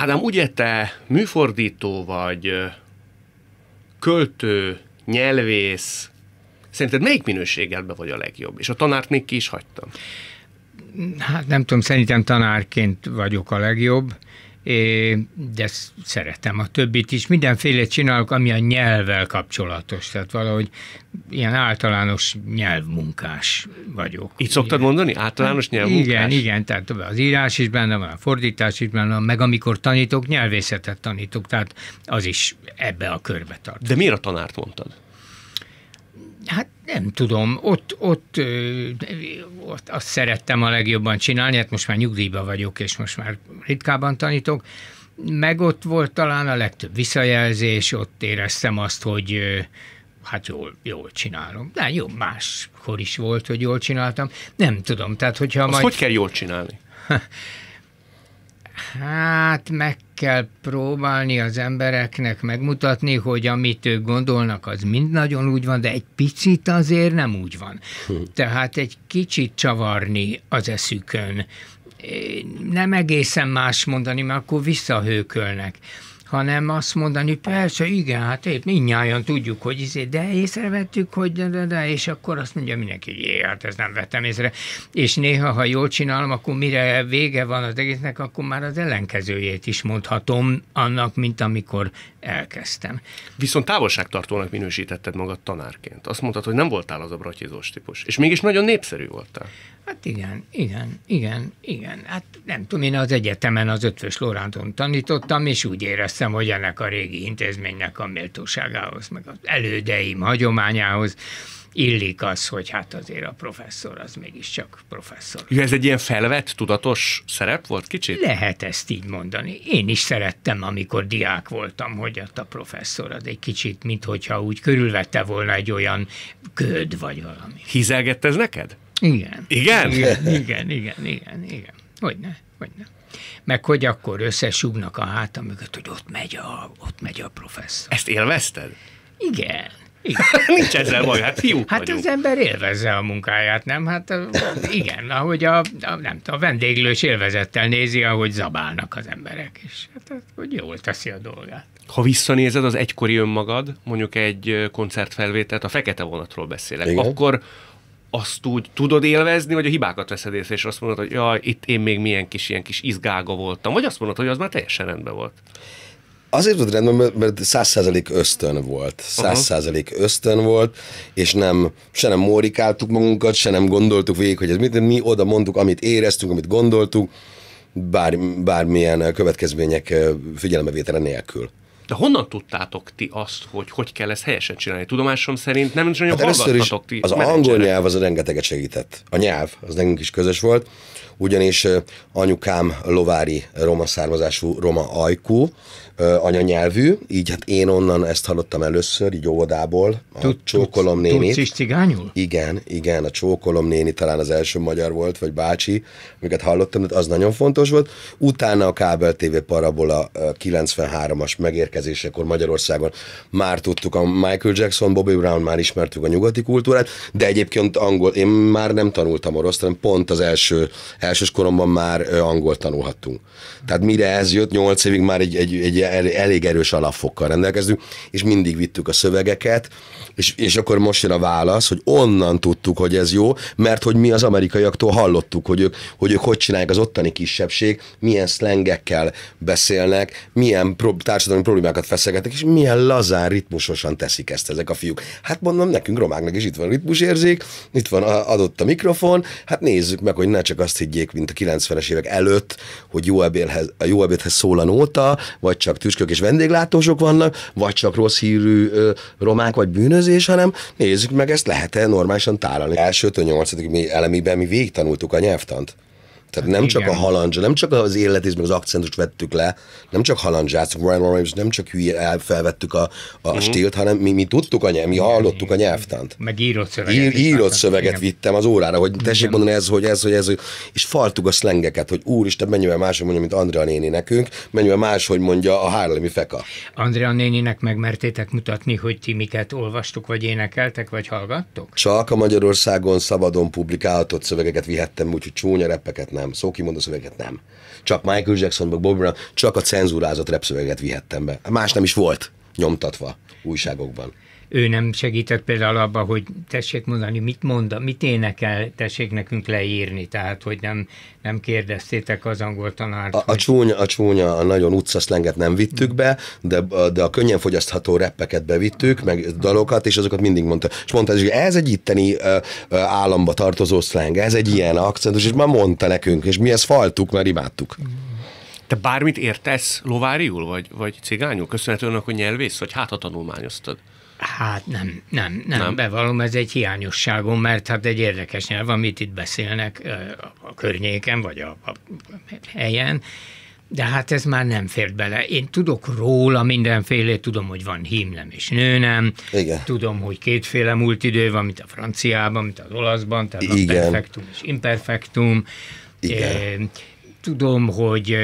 Ádám, ugye te műfordító vagy, költő, nyelvész, szerinted melyik minőségedben vagy a legjobb? És a tanárt még ki is hagytam. Hát nem tudom, szerintem tanárként vagyok a legjobb, de szeretem a többit is. Mindenféle csinálok, ami a nyelvvel kapcsolatos, tehát valahogy ilyen általános nyelvmunkás vagyok. Így szoktad ugye? mondani? Általános hát, nyelvmunkás? Igen, igen, tehát az írás is benne van, a fordítás is benne van, meg amikor tanítok, nyelvészetet tanítok, tehát az is ebbe a körbe tart. De miért a tanárt mondtad? Hát nem tudom, ott, ott, ott azt szerettem a legjobban csinálni, hát most már nyugdíjba vagyok, és most már ritkában tanítok, meg ott volt talán a legtöbb visszajelzés, ott éreztem azt, hogy hát jól, jól csinálom. De jó, máskor is volt, hogy jól csináltam. Nem tudom, tehát hogyha Azt majd... hogy kell jól csinálni? Hát meg kell próbálni az embereknek megmutatni, hogy amit ők gondolnak, az mind nagyon úgy van, de egy picit azért nem úgy van. Hm. Tehát egy kicsit csavarni az eszükön. Nem egészen más mondani, mert akkor visszahőkölnek hanem azt mondani, persze, igen, hát épp mindnyáján tudjuk, hogy izé, de észrevettük, hogy de, de, de, és akkor azt mondja mindenki, hogy jé, hát ezt nem vettem észre. És néha, ha jól csinálom, akkor mire vége van az egésznek, akkor már az ellenkezőjét is mondhatom annak, mint amikor elkezdtem. Viszont távolságtartónak minősítetted magad tanárként. Azt mondtad, hogy nem voltál az a bratyizós típus, és mégis nagyon népszerű voltál. Hát igen, igen, igen, igen. Hát nem tudom, én az egyetemen az Ötvös Loránton tanítottam, és úgy éreztem, hogy ennek a régi intézménynek a méltóságához, meg az elődeim hagyományához illik az, hogy hát azért a professzor az mégiscsak professzor. Ja, ez egy ilyen felvett, tudatos szerep volt kicsit? Lehet ezt így mondani. Én is szerettem, amikor diák voltam, hogy ott a professzor az egy kicsit, hogyha úgy körülvette volna egy olyan köd vagy valami. Hizelgett ez neked? Igen. Igen? Igen, igen, igen, igen. ne, hogy ne. Meg hogy akkor összesugnak a hátam mögött, hogy ott megy a, ott megy a professzor. Ezt élvezted? Igen. Igen. Nincs ezzel baj, hát fiúk Hát vagyunk. az ember élvezze a munkáját, nem? Hát igen, ahogy a, a nem tudom, a vendéglős élvezettel nézi, ahogy zabálnak az emberek, és hát, hát hogy jól teszi a dolgát. Ha visszanézed az egykori önmagad, mondjuk egy koncertfelvételt, a fekete vonatról beszélek, igen. akkor azt úgy tudod élvezni, vagy a hibákat veszed észre, és azt mondod, hogy jaj, itt én még milyen kis ilyen kis izgága voltam, vagy azt mondod, hogy az már teljesen rendben volt. Azért volt rendben, mert száz százalék ösztön volt. Száz százalék ösztön volt, és nem, se nem morikáltuk magunkat, se nem gondoltuk végig, hogy ez mit, mi oda mondtuk, amit éreztünk, amit gondoltuk, bár, bármilyen következmények figyelembevétele nélkül. De honnan tudtátok ti azt, hogy hogy kell ezt helyesen csinálni? Tudomásom szerint nem is nagyon hát hallgattatok ti. Az angol nyelv az rengeteget segített. A nyelv, az nekünk is közös volt ugyanis anyukám lovári roma származású roma ajkú, anyanyelvű, így hát én onnan ezt hallottam először, így óvodából, a tud, csókolom néni. Tudsz is cigányul? Igen, igen, a csókolom néni talán az első magyar volt, vagy bácsi, amiket hallottam, de az nagyon fontos volt. Utána a kábel TV parabola 93-as megérkezésekor Magyarországon már tudtuk a Michael Jackson, Bobby Brown, már ismertük a nyugati kultúrát, de egyébként angol, én már nem tanultam orosz, hanem pont az első elsős koromban már angol tanulhattunk. Tehát mire ez jött, nyolc évig már egy, egy, egy elég erős alapfokkal rendelkezünk, és mindig vittük a szövegeket, és, és akkor most jön a válasz, hogy onnan tudtuk, hogy ez jó, mert hogy mi az amerikaiaktól hallottuk, hogy ők hogy, ők hogy csinálják az ottani kisebbség, milyen szlengekkel beszélnek, milyen pro- társadalmi problémákat feszegetek, és milyen lazán, ritmusosan teszik ezt ezek a fiúk. Hát mondom, nekünk romáknak is itt van ritmusérzék, itt van adott a mikrofon, hát nézzük meg, hogy ne csak azt higgyék, egyik, mint a 90-es évek előtt, hogy jó, ebédhez, a jó ebédhez szól a nóta, vagy csak tüskök és vendéglátósok vannak, vagy csak rossz hírű ö, romák, vagy bűnözés, hanem nézzük meg, ezt lehet-e normálisan tálalni. Elsőtől nyolcadik elemiben mi végtanultuk a nyelvtant. Tehát nem Igen. Hát csak a halandzsa, nem csak az életét, meg az akcentust vettük le, nem csak halandzsát, Ryan nem csak hülye felvettük a, a uh-huh. Mhm. stílt, hanem mi, mi tudtuk a nyelv, mi hallottuk a nyelvtant. Meg írott szöveget. Ír, írott szöveget Igen. vittem az órára, hogy tessék Igen. mondani ez, hogy ez, hogy ez, hogy, és faltuk a szlengeket, hogy úristen, mennyivel máshogy mondja, mint Andrea néni nekünk, mennyivel máshogy mondja a hárlemi feka. Andrea néninek megmertétek mutatni, hogy ti miket olvastuk, vagy énekeltek, vagy hallgattok? Csak a Magyarországon szabadon publikálhatott szövegeket vihettem, úgyhogy csúnya repeket nem nem, szókimondó szöveget nem. Csak Michael Jackson, Bob Brown, csak a cenzúrázott repszöveget szöveget vihettem be. Más nem is volt nyomtatva újságokban. Ő nem segített például abban, hogy tessék mondani, mit mond, mit énekel, tessék nekünk leírni, tehát hogy nem, nem kérdeztétek az angol tanárt. A, hogy... a, csúnya, a csúnya, a nagyon utcaszlenget nem vittük be, de, de a könnyen fogyasztható reppeket bevittük, meg dalokat, és azokat mindig mondta. És mondta, hogy ez egy itteni államba tartozó szleng, ez egy ilyen akcentus, és már mondta nekünk, és mi ezt faltuk, mert imádtuk. Mm. Te bármit értesz lováriul, vagy, vagy cigányul? Köszönhetően, hogy nyelvész, vagy hát ha tanulmányoztad? Hát nem, nem, nem, nem, bevallom, ez egy hiányosságom, mert hát egy érdekes nyelv, amit itt beszélnek a környéken, vagy a, a helyen, de hát ez már nem fér bele. Én tudok róla mindenféle, tudom, hogy van hímlem és nőnem, Igen. tudom, hogy kétféle múlt idő van, mint a franciában, mint az olaszban, tehát Igen. a perfektum és imperfektum. Igen. É, tudom, hogy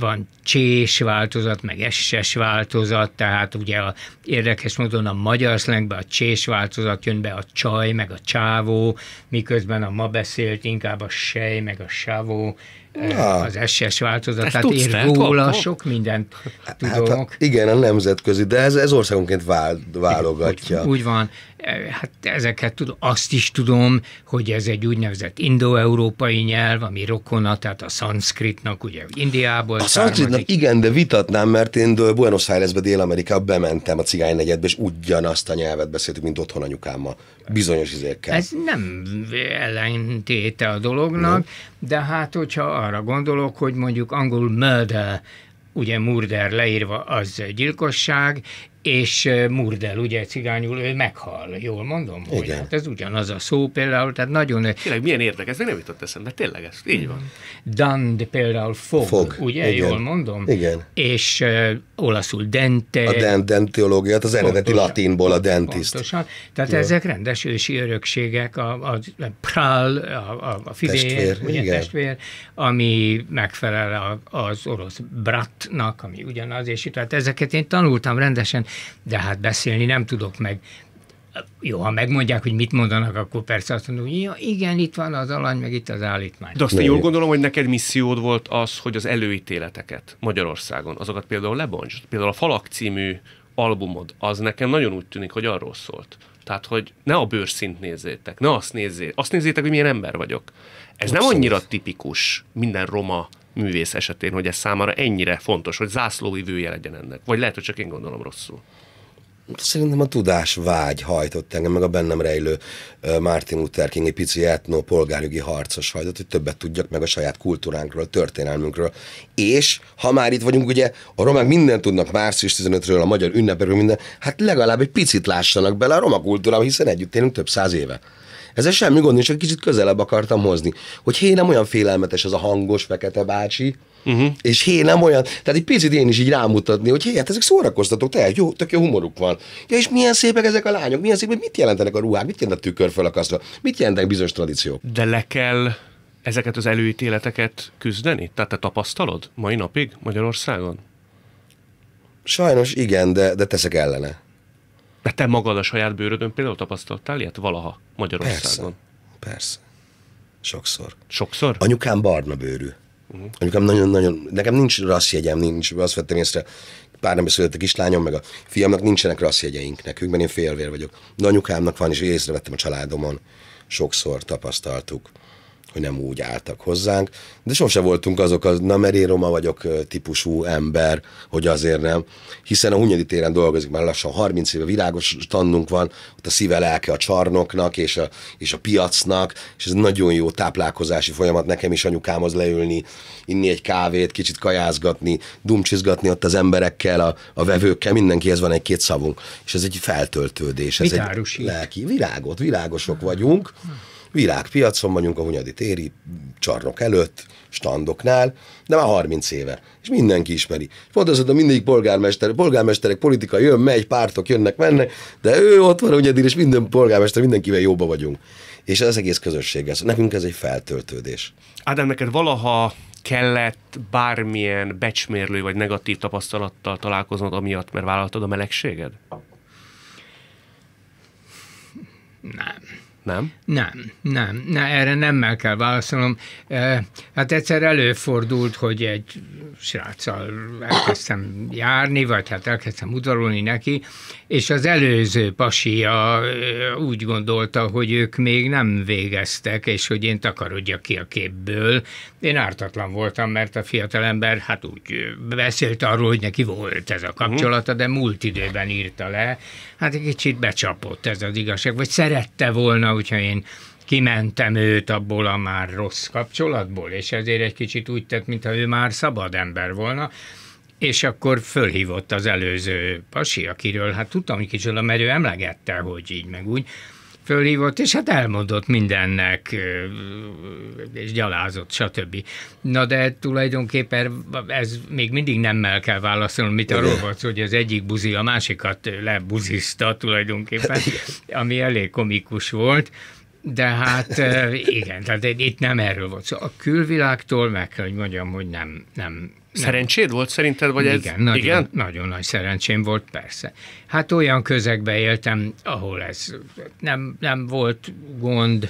van csés változat, meg esses változat, tehát ugye a, érdekes módon a magyar szlengben a csés változat jön be a csaj, meg a csávó, miközben a ma beszélt inkább a sej, meg a sávó, Na. az SS változat, Ezt tehát én róla sok mindent hát, hát, tudok. hát, igen, a nemzetközi, de ez, ez országonként vál, válogatja. Úgy, úgy van. E, hát ezeket tudom, azt is tudom, hogy ez egy úgynevezett indoeurópai nyelv, ami rokona, tehát a szanszkritnak, ugye Indiából. A szanszkritnak igen, de vitatnám, mert én Buenos Airesbe, Dél-Amerikába bementem a cigány negyedbe, és ugyanazt a nyelvet beszéltük, mint otthon anyukámmal, bizonyos izékkel. Ez nem ellentéte a dolognak, no. de hát hogyha arra gondolok, hogy mondjuk angol murder, ugye murder leírva az gyilkosság, és Murdel, ugye cigányul, ő meghal, jól mondom? Igen. Hogy hát ez ugyanaz a szó például, tehát nagyon... Tényleg milyen érdekes, még nem jutott eszembe, tényleg ez, így van. Dand például fog, fog. ugye, Igen. jól mondom? Igen. És uh, olaszul dente. A dent, dentiológia, az pontosan, eredeti latinból a dentist. Pontosan, tehát Jó. ezek rendes ősi örökségek, a, a prál, a, a, a fivér, testvér, ugye, igen. testvér, ami megfelel a, az orosz bratnak, ami ugyanaz, és tehát ezeket én tanultam rendesen, de hát beszélni nem tudok meg. Jó, ha megmondják, hogy mit mondanak, akkor persze azt mondom, hogy ja, igen, itt van az alany, meg itt az állítmány. De azt én jól gondolom, hogy neked missziód volt az, hogy az előítéleteket Magyarországon, azokat például lebontsd. Például a Falak című albumod, az nekem nagyon úgy tűnik, hogy arról szólt. Tehát, hogy ne a bőrszint nézzétek, ne azt nézzétek, azt nézzétek, hogy milyen ember vagyok. Ez Abszolút. nem annyira tipikus minden roma művész esetén, hogy ez számára ennyire fontos, hogy zászlóivője legyen ennek? Vagy lehet, hogy csak én gondolom rosszul. Szerintem a tudás vágy hajtott engem, meg a bennem rejlő Martin Luther King, egy pici etno polgárjogi harcos hajtott, hogy többet tudjak meg a saját kultúránkról, a történelmünkről. És ha már itt vagyunk, ugye a romák mindent tudnak március 15-ről, a magyar ünnepekről, minden, hát legalább egy picit lássanak bele a roma kultúrába, hiszen együtt élünk több száz éve. Ez semmi gond csak egy kicsit közelebb akartam hozni. Hogy hé, nem olyan félelmetes az a hangos fekete bácsi, uh-huh. és hé, nem olyan, tehát egy picit én is így rámutatni, hogy hé, hát ezek szórakoztatók, te, jó, tök jó humoruk van. Ja, és milyen szépek ezek a lányok, milyen szépek, mit jelentenek a ruhák, mit jelent a tükör felakasztva, mit jelentenek bizonyos tradíciók. De le kell ezeket az előítéleteket küzdeni? Tehát te tapasztalod mai napig Magyarországon? Sajnos igen, de, de teszek ellene. De te magad a saját bőrödön például tapasztaltál ilyet valaha Magyarországon? Persze, persze. Sokszor. Sokszor? Anyukám barna bőrű. Uh-huh. Anyukám nagyon-nagyon, nekem nincs jegyem, nincs, azt vettem észre, pár nem született a kislányom, meg a fiamnak nincsenek jegyeink nekünk, mert én félvér vagyok. De anyukámnak van, és észrevettem a családomon, sokszor tapasztaltuk hogy nem úgy álltak hozzánk, de sose voltunk azok az, na mert én roma vagyok típusú ember, hogy azért nem, hiszen a Hunyadi téren dolgozik már lassan 30 éve, világos tannunk van, ott a szíve lelke a csarnoknak és a, és a piacnak, és ez nagyon jó táplálkozási folyamat nekem is anyukámhoz leülni, inni egy kávét, kicsit kajázgatni, dumcsizgatni ott az emberekkel, a, a vevőkkel, mindenkihez van egy-két szavunk, és ez egy feltöltődés. Ez Mit egy lelki, virágot, virágosok vagyunk. Hmm világpiacon vagyunk a Hunyadi téri csarnok előtt, standoknál, de már 30 éve, és mindenki ismeri. Pont az, hogy mindegyik polgármester, polgármesterek politika jön, megy, pártok jönnek, mennek, de ő ott van, ugye, és minden polgármester, mindenkivel jóba vagyunk. És ez az egész közösség, ez, nekünk ez egy feltöltődés. Ádám, neked valaha kellett bármilyen becsmérlő vagy negatív tapasztalattal találkoznod amiatt, mert vállaltad a melegséged? Nem nem? Nem, nem, ne, erre meg kell válaszolnom. Hát egyszer előfordult, hogy egy sráccal elkezdtem járni, vagy hát elkezdtem udvarolni neki, és az előző pasia úgy gondolta, hogy ők még nem végeztek, és hogy én takarodjak ki a képből. Én ártatlan voltam, mert a fiatalember hát úgy beszélt arról, hogy neki volt ez a mhm. kapcsolata, de múlt időben írta le. Hát egy kicsit becsapott ez az igazság, vagy szerette volna hogyha én kimentem őt abból a már rossz kapcsolatból, és ezért egy kicsit úgy tett, mintha ő már szabad ember volna, és akkor fölhívott az előző pasi, akiről hát tudtam, hogy kicsoda, mert ő emlegette, hogy így meg úgy, fölhívott, és hát elmondott mindennek, és gyalázott, stb. Na de tulajdonképpen ez még mindig nemmel kell válaszolni, mit arról volt hogy az egyik buzi a másikat lebuzizta tulajdonképpen, ami elég komikus volt. De hát igen, tehát itt nem erről volt szó. Szóval a külvilágtól meg kell, hogy mondjam, hogy nem, nem Szerencséd volt szerinted, vagy igen, ez? Nagyon, igen, nagyon nagy szerencsém volt, persze. Hát olyan közegbe éltem, ahol ez nem, nem volt gond,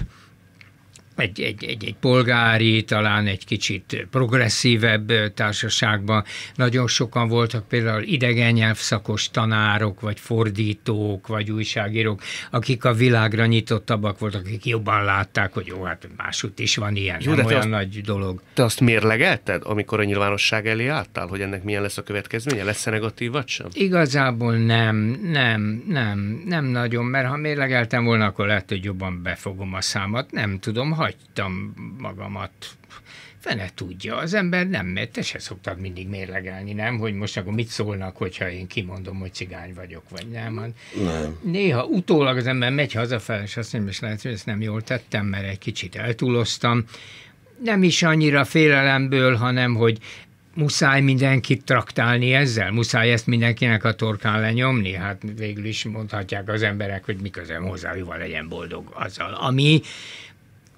egy, egy, egy, egy polgári, talán egy kicsit progresszívebb társaságban. Nagyon sokan voltak például idegen nyelvszakos tanárok, vagy fordítók, vagy újságírók, akik a világra nyitottabbak voltak, akik jobban látták, hogy jó, hát máshogy is van ilyen, jó, nem olyan azt, nagy dolog. Te azt mérlegelted, amikor a nyilvánosság elé álltál, hogy ennek milyen lesz a következménye? Lesz-e negatív vagy sem? Igazából nem, nem, nem, nem nagyon, mert ha mérlegeltem volna, akkor lehet, hogy jobban befogom a számat, nem tudom, ha hagytam magamat. Fene tudja, az ember nem, mert te se szoktad mindig mérlegelni, nem? Hogy most akkor mit szólnak, hogyha én kimondom, hogy cigány vagyok, vagy nem? Hát nem. Néha utólag az ember megy hazafelé, és azt mondja, és lehet, hogy ezt nem jól tettem, mert egy kicsit eltúloztam. Nem is annyira félelemből, hanem, hogy muszáj mindenkit traktálni ezzel? Muszáj ezt mindenkinek a torkán lenyomni? Hát végül is mondhatják az emberek, hogy miközben hozzájúval legyen boldog azzal, ami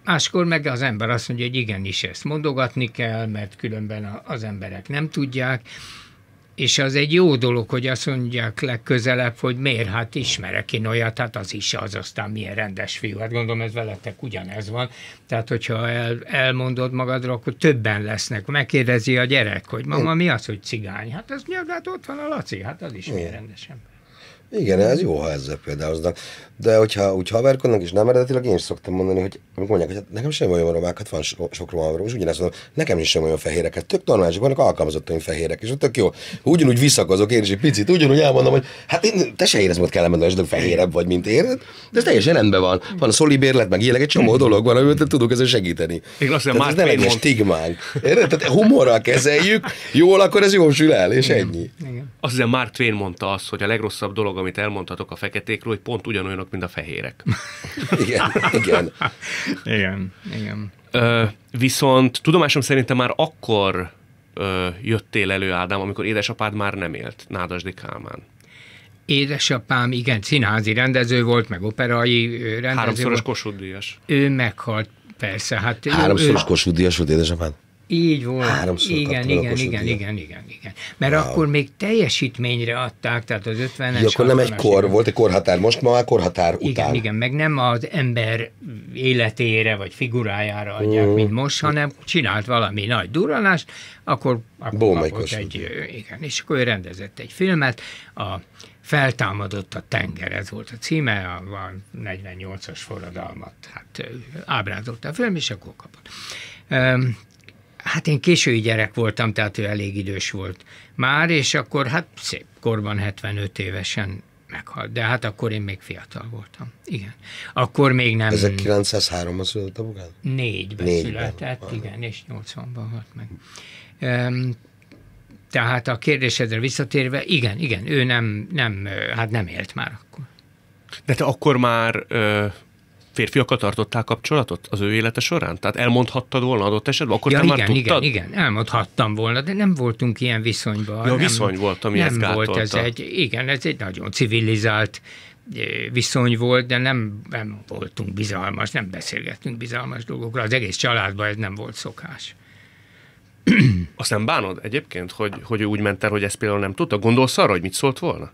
Áskor meg az ember azt mondja, hogy igenis ezt mondogatni kell, mert különben az emberek nem tudják, és az egy jó dolog, hogy azt mondják legközelebb, hogy miért, hát ismerek én olyat, hát az is az, aztán milyen rendes fiú. Hát gondolom ez veletek ugyanez van. Tehát, hogyha el, elmondod magadról, akkor többen lesznek. Megkérdezi a gyerek, hogy mama, hm. mi az, hogy cigány? Hát az nyilván hát ott van a Laci, hát az is milyen rendes ember. Igen, ez jó, ha ezzel például de, de hogyha úgy haverkodnak, és nem eredetileg, én is szoktam mondani, hogy amikor mondják, hogy hát nekem sem olyan romák, hát van so, sok román és ugyanezt mondom, nekem is sem olyan fehéreket, hát tök normális, vannak alkalmazottaim fehérek, és ott tök jó. Ugyanúgy visszakozok én is egy picit, ugyanúgy elmondom, hogy hát én, te se érezd, hogy kellene hogy fehérebb vagy, mint én, de ez teljesen rendben van. Van a szoli bérlet, meg ilyenek, egy csomó dolog van, amiben tudunk ezzel segíteni. Én azt mondom, már nem egy stigmány. Érted? Tehát humorral kezeljük, jól, akkor ez jól sül el, és ennyi. Igen. Azt hiszem, Mark Twain mondta azt, hogy a legrosszabb dolog dolog, amit elmondhatok a feketékről, hogy pont ugyanolyanok, mint a fehérek. igen, igen. igen, igen. Ö, viszont tudomásom szerintem már akkor ö, jöttél elő, Ádám, amikor édesapád már nem élt, Nádasdi Kálmán. Édesapám, igen, színházi rendező volt, meg operai rendező Háromszoros volt. Kossuth Díjas. Ő meghalt, persze. Hát Háromszoros ő, Kossuth Díjas volt édesapád? Így volt. Háromszor igen, igen, igen, igen, igen, igen. Mert wow. akkor még teljesítményre adták, tehát az 50-es. akkor nem egy kor, éve. volt egy korhatár, most már korhatár igen, után. Igen, igen, meg nem az ember életére vagy figurájára adják, mm. mint most, hanem csinált valami nagy duranást, akkor, akkor kapott egy, igen, és akkor ő rendezett egy filmet, a Feltámadott a tenger, ez volt a címe, a, a 48-as forradalmat, hát ábrázolta a film, és akkor kapott. Um, Hát én késői gyerek voltam, tehát ő elég idős volt már, és akkor hát szép korban 75 évesen meghalt. De hát akkor én még fiatal voltam. Igen. Akkor még nem... 1903-ban született a bugán? Négyben, Négyben született, van. igen, és 80-ban halt meg. Um, tehát a kérdésedre visszatérve, igen, igen, ő nem, nem, hát nem élt már akkor. De te akkor már ö, férfiakkal tartottál kapcsolatot az ő élete során? Tehát elmondhattad volna adott esetben, akkor ja, te igen, már Igen, igen, elmondhattam volna, de nem voltunk ilyen viszonyban. Ja, nem, viszony volt, ami nem ezt gátolta. volt ez egy, igen, ez egy nagyon civilizált eh, viszony volt, de nem, nem voltunk bizalmas, nem beszélgettünk bizalmas dolgokra. Az egész családban ez nem volt szokás. Aztán nem bánod egyébként, hogy, hogy úgy ment el, hogy ezt például nem tudta? Gondolsz arra, hogy mit szólt volna?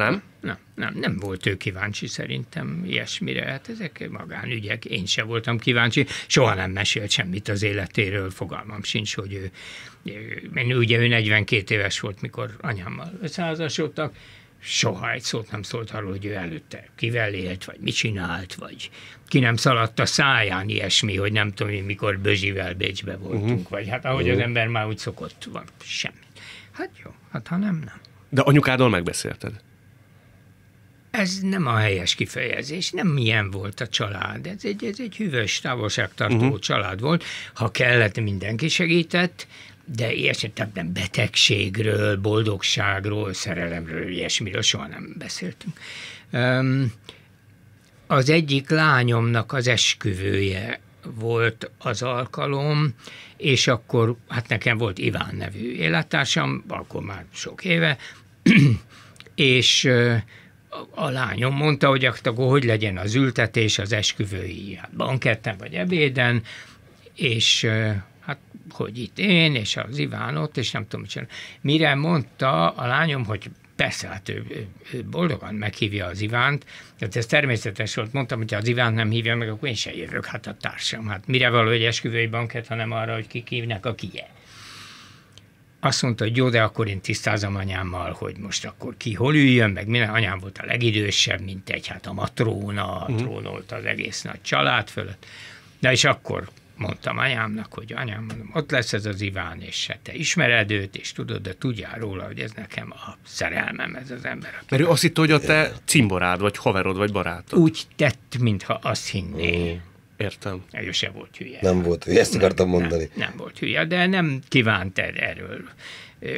Nem? Nem, nem, nem volt ő kíváncsi szerintem ilyesmire. Hát ezek magánügyek, én se voltam kíváncsi, soha nem mesélt semmit az életéről, fogalmam sincs, hogy ő, Én, ugye ő 42 éves volt, mikor anyámmal összeházasodtak, soha egy szót nem szólt arról, hogy ő előtte kivel élt, vagy mit csinált, vagy ki nem szaladt a száján ilyesmi, hogy nem tudom én, mikor Bözsivel Bécsbe voltunk, uh-huh. vagy hát ahogy uh-huh. az mhm. ember már úgy szokott van, semmi. Hát jó, hát ha nem, nem. De anyukádól megbeszélted? Ez nem a helyes kifejezés, nem milyen volt a család. Ez egy, ez egy hűvös, távolságtartó uh-huh. család volt. Ha kellett, mindenki segített, de ilyesmiben betegségről, boldogságról, szerelemről, ilyesmiről soha nem beszéltünk. Um, az egyik lányomnak az esküvője volt az alkalom, és akkor, hát nekem volt Iván nevű élettársam, akkor már sok éve, és a lányom mondta, hogy akkor hogy legyen az ültetés az esküvői hát banketten vagy ebéden, és hát hogy itt én, és az Iván ott, és nem tudom, hogy Mire mondta a lányom, hogy persze, hát ő, ő boldogan meghívja az Ivánt, tehát ez természetes volt, mondtam, hogy az Ivánt nem hívja meg, akkor én se jövök, hát a társam. Hát mire való egy esküvői banket, hanem arra, hogy kik hívnak a kie azt mondta, hogy jó, de akkor én tisztázom anyámmal, hogy most akkor ki hol üljön, meg minden. Anyám volt a legidősebb, mint egy, hát a matróna, a mhm. trónolt az egész nagy család fölött. Na és akkor mondtam anyámnak, hogy anyám, mondom, ott lesz ez az Iván, és se hát te ismered őt, és tudod, de tudjál róla, hogy ez nekem a szerelmem, ez az ember. Aki Mert ő azt hitt, hogy a te cimborád, vagy haverod, vagy barátod. Úgy tett, mintha azt hinné. Mm. Értem. egy se volt hülye. Nem volt hülye, ezt akartam nem, mondani. Nem, nem volt hülye, de nem kívánt er- erről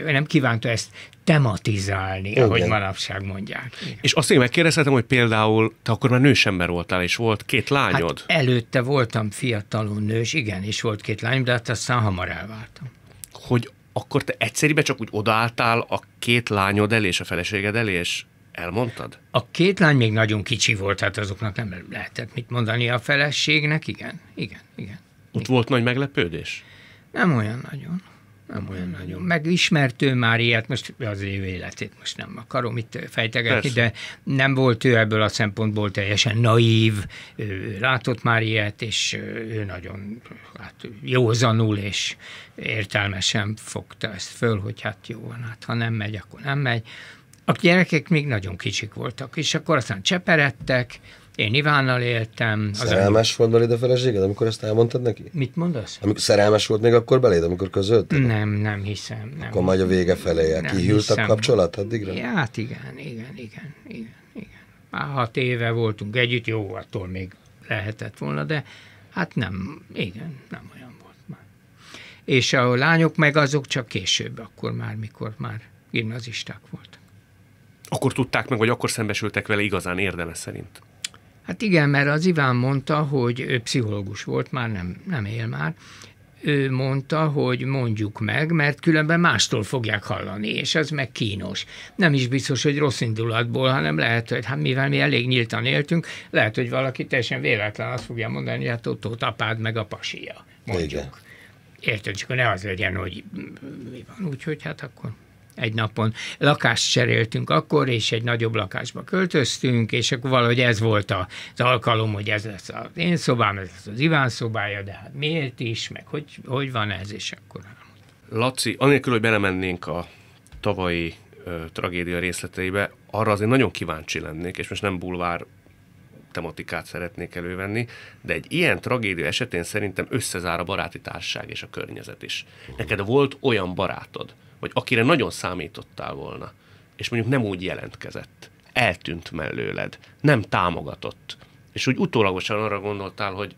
nem kívánta ezt tematizálni, Igen. ahogy manapság mondják. Igen. És azt én megkérdezhetem, hogy például te akkor már nősember voltál, és volt két lányod. Hát előtte voltam fiatalon nős, igen, és volt két lányom, de hát aztán hamar elváltam. Hogy akkor te egyszerűen csak úgy odaálltál a két lányod elé és a feleséged elé, és Elmondtad? A két lány még nagyon kicsi volt, hát azoknak nem lehetett mit mondani a feleségnek, igen, igen, igen. Ott igen. volt nagy meglepődés? Nem olyan nagyon. Nem olyan nagyon. Megismert ő már ilyet, most az ő életét most nem akarom itt fejtegetni, Persze. de nem volt ő ebből a szempontból teljesen naív, ő, ő látott már ilyet, és ő nagyon hát, józanul és értelmesen fogta ezt föl, hogy hát jó hát ha nem megy, akkor nem megy a gyerekek még nagyon kicsik voltak, és akkor aztán cseperedtek, én Ivánnal éltem. Az szerelmes az... volt beléd a feleséged, amikor ezt elmondtad neki? Mit mondasz? Amikor szerelmes volt még akkor beléd, amikor között? Nem, nem hiszem. Nem. Akkor majd a vége felé kihűlt a kapcsolat addigra? Ja, hát igen, igen, igen, igen, igen. Már hat éve voltunk együtt, jó, attól még lehetett volna, de hát nem, igen, nem olyan volt már. És a lányok meg azok csak később, akkor már, mikor már gimnazisták voltak akkor tudták meg, vagy akkor szembesültek vele igazán érdemes szerint? Hát igen, mert az Iván mondta, hogy ő pszichológus volt, már nem, nem él már, ő mondta, hogy mondjuk meg, mert különben mástól fogják hallani, és ez meg kínos. Nem is biztos, hogy rossz indulatból, hanem lehet, hogy hát mivel mi elég nyíltan éltünk, lehet, hogy valaki teljesen véletlen azt fogja mondani, hogy hát ott, ott apád meg a pasia, mondjuk. Igen. Érted, csak ne az legyen, hogy mi van, úgyhogy hát akkor egy napon. Lakást cseréltünk akkor, és egy nagyobb lakásba költöztünk, és akkor valahogy ez volt az alkalom, hogy ez lesz az én szobám, ez lesz az Iván szobája, de hát miért is, meg hogy, hogy van ez, és akkor Laci, anélkül, hogy belemennénk a tavalyi ö, tragédia részleteibe, arra azért nagyon kíváncsi lennék, és most nem bulvár tematikát szeretnék elővenni, de egy ilyen tragédia esetén szerintem összezár a baráti társaság és a környezet is. Neked volt olyan barátod, vagy akire nagyon számítottál volna, és mondjuk nem úgy jelentkezett, eltűnt mellőled, nem támogatott, és úgy utólagosan arra gondoltál, hogy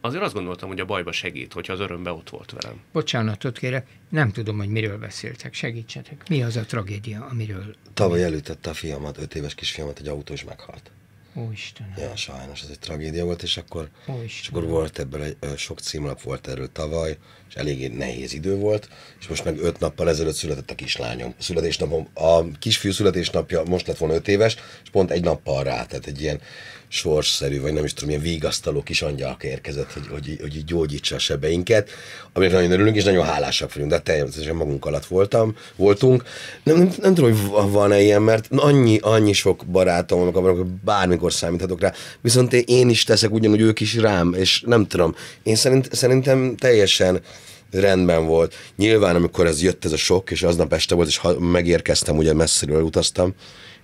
azért azt gondoltam, hogy a bajba segít, hogyha az örömbe ott volt velem. Bocsánatot kérek, nem tudom, hogy miről beszéltek, segítsetek. Mi az a tragédia, amiről... Tavaly elütötte a fiamat, öt éves kisfiamat egy autó, is meghalt. Istenem. Ja, sajnos ez egy tragédia volt, és akkor, Ó, és akkor volt ebből egy, sok címlap volt erről tavaly, és eléggé nehéz idő volt, és most meg öt nappal ezelőtt született a kislányom. A születésnapom, a kisfiú születésnapja most lett volna öt éves, és pont egy nappal rá, tehát egy ilyen sorsszerű, vagy nem is tudom, ilyen végasztaló kis angyalak érkezett, hogy, hogy, hogy gyógyítsa a sebeinket, amire nagyon örülünk, és nagyon hálásak vagyunk, de teljesen magunk alatt voltam, voltunk. Nem, nem, nem tudom, hogy van-e ilyen, mert annyi, annyi sok barátom, amikor hogy bármikor számíthatok rá, viszont én is teszek ugyanúgy ők is rám, és nem tudom. Én szerint, szerintem teljesen rendben volt. Nyilván, amikor ez jött ez a sok, és aznap este volt, és ha megérkeztem, ugye messziről utaztam,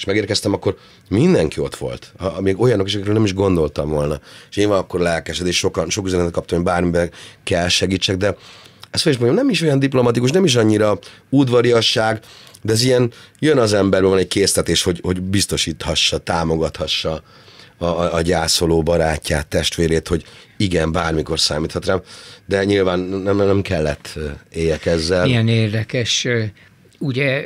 és megérkeztem, akkor mindenki ott volt. Ha, még olyanok is, akikről nem is gondoltam volna. És én akkor lelkesedés, sokan, sok üzenetet kaptam, hogy bármiben kell segítsek, de ezt fel is mondjam, nem is olyan diplomatikus, nem is annyira udvariasság, de ez ilyen, jön az emberben van egy késztetés, hogy, hogy biztosíthassa, támogathassa a, a, a gyászoló barátját, testvérét, hogy igen, bármikor számíthat rám, de nyilván nem, nem kellett éljek ezzel. Milyen érdekes ugye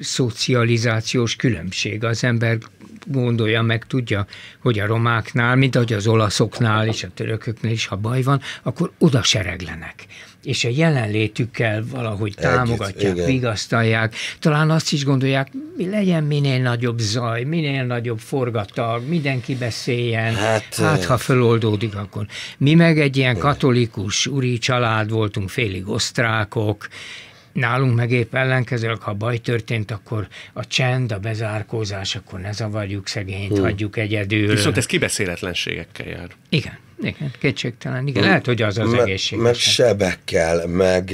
szocializációs különbség. Az ember gondolja, meg tudja, hogy a romáknál, mint ahogy az olaszoknál és a törököknél is, ha baj van, akkor oda sereglenek és a jelenlétükkel valahogy Együtt, támogatják, igen. vigasztalják. Talán azt is gondolják, mi legyen minél nagyobb zaj, minél nagyobb forgatag, mindenki beszéljen, hát, hát ha föloldódik, akkor. Mi meg egy ilyen igen. katolikus úri család voltunk, félig osztrákok, Nálunk meg épp ellenkezőleg, ha baj történt, akkor a csend, a bezárkózás, akkor ne zavarjuk szegényt, hmm. hagyjuk egyedül. Viszont ez kibeszéletlenségekkel jár. Igen. Igen, kétségtelen. Igen, lehet, hogy az az egészség. Meg sebekkel, meg,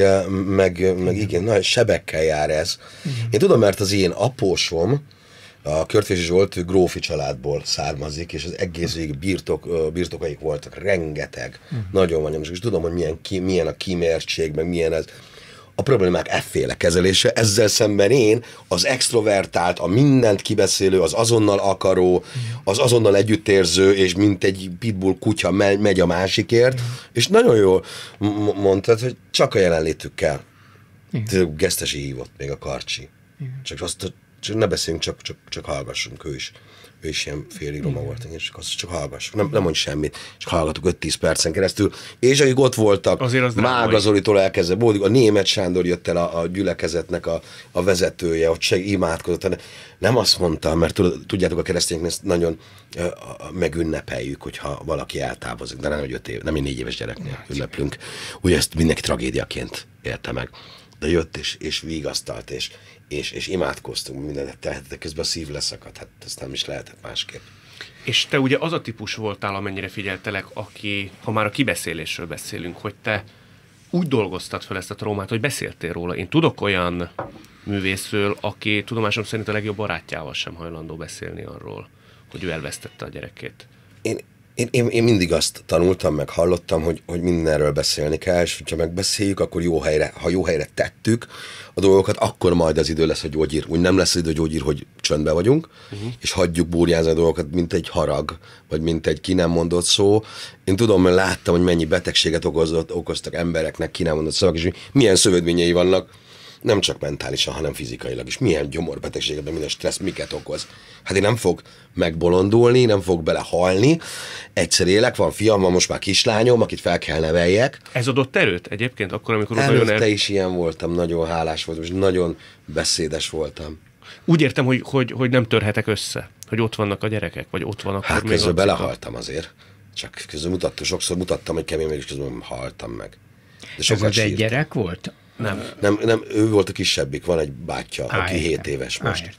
meg, meg igen, nagy sebekkel jár ez. Igen. Én tudom, mert az én apósom, a volt, Zsolt grófi családból származik, és az egész végig birtok, birtokaik voltak, rengeteg, igen. Mhm. nagyon vagyom, és tudom, hogy milyen, ki, milyen a kimértség, meg milyen ez a problémák efféle kezelése, ezzel szemben én az extrovertált, a mindent kibeszélő, az azonnal akaró, az azonnal együttérző, és mint egy pitbull kutya megy a másikért, és nagyon jól mondtad, hogy csak a jelenlétükkel. Gesztesi hívott még a karcsi. Csak azt, csak ne beszéljünk, csak, csak, csak hallgassunk ő is ő is ilyen félig roma volt, és csak, azt csak hallgassuk, nem, nem mondj semmit, és hallgatok 5-10 percen keresztül, és akik ott voltak, az Mágazolitól elkezdve, boldog, a német Sándor jött el a, a gyülekezetnek a, a vezetője, ott seg imádkozott, nem azt mondta, mert tudjátok, a keresztények ezt nagyon megünnepeljük, hogyha valaki eltávozik, de nem, hogy öt év, nem én négy éves gyereknél hát. ünneplünk, úgy ezt mindenki tragédiaként érte meg de jött és, és vigasztalt, és, és, és imádkoztunk, mindent de közben a szív leszakadt, hát ezt nem is lehetett másképp. És te ugye az a típus voltál, amennyire figyeltelek, aki, ha már a kibeszélésről beszélünk, hogy te úgy dolgoztad fel ezt a traumát, hogy beszéltél róla. Én tudok olyan művészről, aki tudomásom szerint a legjobb barátjával sem hajlandó beszélni arról, hogy ő elvesztette a gyerekét. Én, én, én, én mindig azt tanultam, meg hallottam, hogy, hogy mindenről beszélni kell, és ha megbeszéljük, akkor jó helyre, ha jó helyre tettük a dolgokat, akkor majd az idő lesz hogy gyógyír. Úgy nem lesz az idő hogy gyógyír, hogy csöndbe vagyunk, uh-huh. és hagyjuk búrjázni a dolgokat, mint egy harag, vagy mint egy ki nem mondott szó. Én tudom, mert láttam, hogy mennyi betegséget okozott, okoztak embereknek ki nem mondott szavak, és milyen szövődményei vannak nem csak mentálisan, hanem fizikailag is. Milyen gyomorbetegséget, meg minden stressz miket okoz. Hát én nem fog megbolondulni, nem fog belehalni. Egyszer élek, van fiam, van most már kislányom, akit fel kell neveljek. Ez adott erőt egyébként akkor, amikor Előtte nagyon el... is ilyen voltam, nagyon hálás voltam, és nagyon beszédes voltam. Úgy értem, hogy, hogy, hogy nem törhetek össze, hogy ott vannak a gyerekek, vagy ott vannak. Hát közben belehaltam azért. Csak közben mutattam, sokszor mutattam, hogy kemény, és közben haltam meg. De Ez az egy gyerek volt? Nem. nem. Nem, ő volt a kisebbik, van egy bátyja, Á, aki 7 éves most. Á,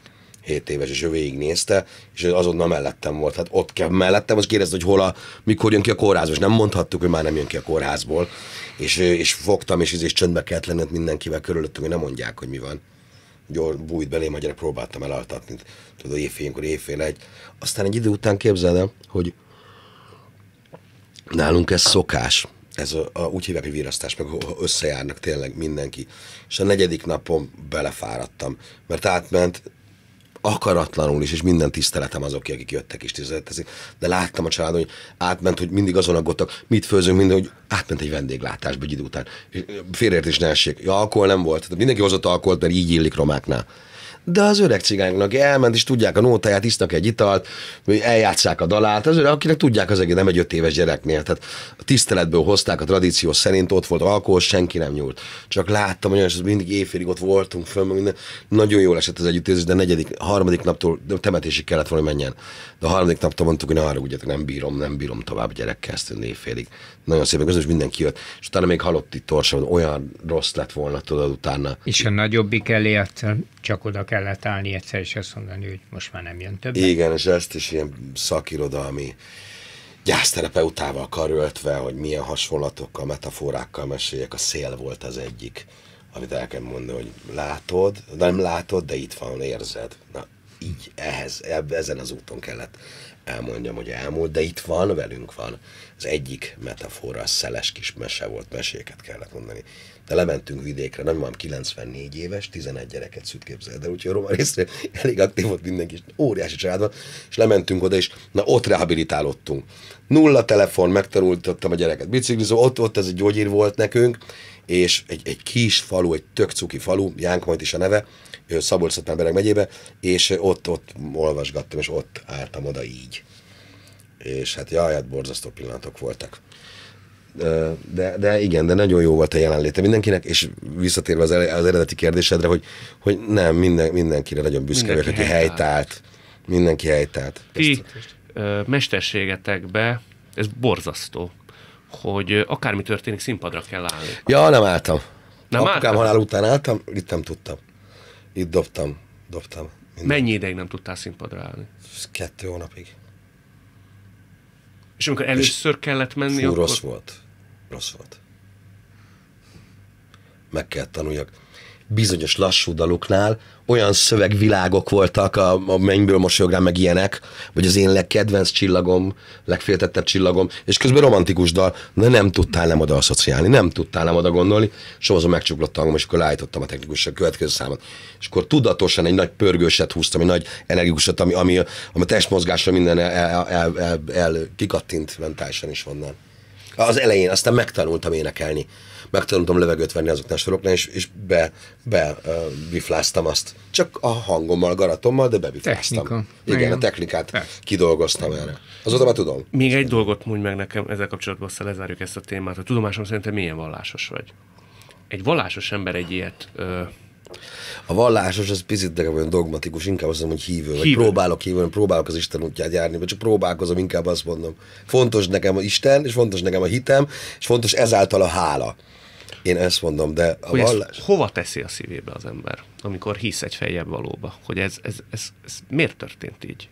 7 éves, és ő végignézte, és azonnal mellettem volt. Hát ott kell mellettem, most kérdezte, hogy hol a, mikor jön ki a kórházba, és nem mondhattuk, hogy már nem jön ki a kórházból, és, és fogtam, és, és csöndbe kellett lenni mindenkivel körülöttünk, hogy nem mondják, hogy mi van. Gyor, bújt belém, magyar próbáltam elaltatni, tudod, éjfélkor, éjfél egy. Aztán egy idő után képzelem, hogy nálunk ez szokás, ez a, a, úgy hívják, hogy virasztás, meg összejárnak tényleg mindenki. És a negyedik napon belefáradtam, mert átment akaratlanul is, és minden tiszteletem azok, akik jöttek és tiszteletezik. De láttam a családon, hogy átment, hogy mindig azon aggódtak, mit főzünk, minden, hogy átment egy vendéglátásba egy idő után. Félreértés ne essék. Ja, alkohol nem volt. Tehát mindenki hozott alkoholt, mert így illik romáknál de az öreg cigányoknak elment, és tudják a nótáját, isznak egy italt, vagy eljátszák a dalát, az öreg, akinek tudják az egész, nem egy öt éves gyereknél. Tehát a tiszteletből hozták a tradíció szerint, ott volt alkohol, senki nem nyúlt. Csak láttam, hogy mindig éjfélig ott voltunk föl, minden. nagyon jól esett az együttérzés, de negyedik, harmadik naptól temetésig kellett volna menjen. De a harmadik naptól mondtuk, hogy arra ugye, nem bírom, nem bírom tovább gyerekkel ezt éjfélig. Nagyon szépen közös mindenki jött. És utána még halott itt torsa, olyan rossz lett volna, tudod, utána. És a nagyobbik elé hát csak oda kell kellett állni egyszer, és azt mondani, hogy most már nem jön több. Igen, és ezt is ilyen szakirodalmi utával karöltve, hogy milyen hasonlatokkal, metaforákkal meséljek, a szél volt az egyik, amit el kell mondani, hogy látod, de nem látod, de itt van, érzed. Na, így ehhez, ezen az úton kellett elmondjam, hogy elmúlt, de itt van, velünk van. Az egyik metafora, a szeles kis mese volt, meséket kellett mondani de lementünk vidékre, nem már 94 éves, 11 gyereket szült képzel, de úgyhogy a roma részre elég aktív volt mindenki, és óriási család van, és lementünk oda, és na ott rehabilitálottunk. Nulla telefon, megtanultottam a gyereket biciklizó, ott, ott ez egy gyógyír volt nekünk, és egy, egy kis falu, egy tök cuki falu, Jánk majd is a neve, szabolcs szatmár megyébe, és ott, ott olvasgattam, és ott álltam oda így. És hát jaj, hát borzasztó pillanatok voltak de, de igen, de nagyon jó volt a jelenléte mindenkinek, és visszatérve az, az eredeti kérdésedre, hogy, hogy nem, minden, mindenkire nagyon büszke vagyok, aki helytált. Mindenki helytált. Ti mesterségetekbe, ez borzasztó, hogy akármi történik, színpadra kell állni. Ja, nem álltam. Nem Apukám álltam? halál után álltam, itt nem tudtam. Itt dobtam, dobtam. Minden. Mennyi ideig nem tudtál színpadra állni? Kettő hónapig. És amikor először kellett menni, akkor... rossz volt. Rossz volt. Meg kell tanuljak. Bizonyos lassú daloknál olyan szövegvilágok voltak, a, a mennyből mosolyog rám, meg ilyenek, vagy az én legkedvenc csillagom, legféltettebb csillagom, és közben romantikus dal, de nem tudtál nem oda asszociálni, nem tudtál nem oda gondolni, és azon megcsuklott a hangom, és akkor leállítottam a technikus a következő számot. És akkor tudatosan egy nagy pörgőset húztam, egy nagy energikusat, ami, ami, ami a testmozgásra minden el, el, el, el, el kikattint mentálisan is onnan. Az elején, aztán megtanultam énekelni megtanultam levegőt venni azoknál a soroknál, és, és be, be uh, bifláztam azt. Csak a hangommal, garatommal, de bebifláztam. Technika. Igen, Igen, a technikát Persze. kidolgoztam erre. Azóta már tudom. Még egy dolgot mondj meg nekem ezzel kapcsolatban, aztán lezárjuk ezt a témát. A tudomásom szerint te milyen vallásos vagy. Egy vallásos ember egy ilyet ö, a vallásos az picit nekem olyan dogmatikus, inkább azt mondom, hogy hívő, hívő. vagy próbálok hívni, próbálok az Isten útját járni, vagy csak próbálkozom, inkább azt mondom. Fontos nekem a Isten, és fontos nekem a hitem, és fontos ezáltal a hála. Én ezt mondom, de a hogy vallás... hova teszi a szívébe az ember, amikor hisz egy fejjebb valóba? Hogy ez, ez, ez, ez miért történt így?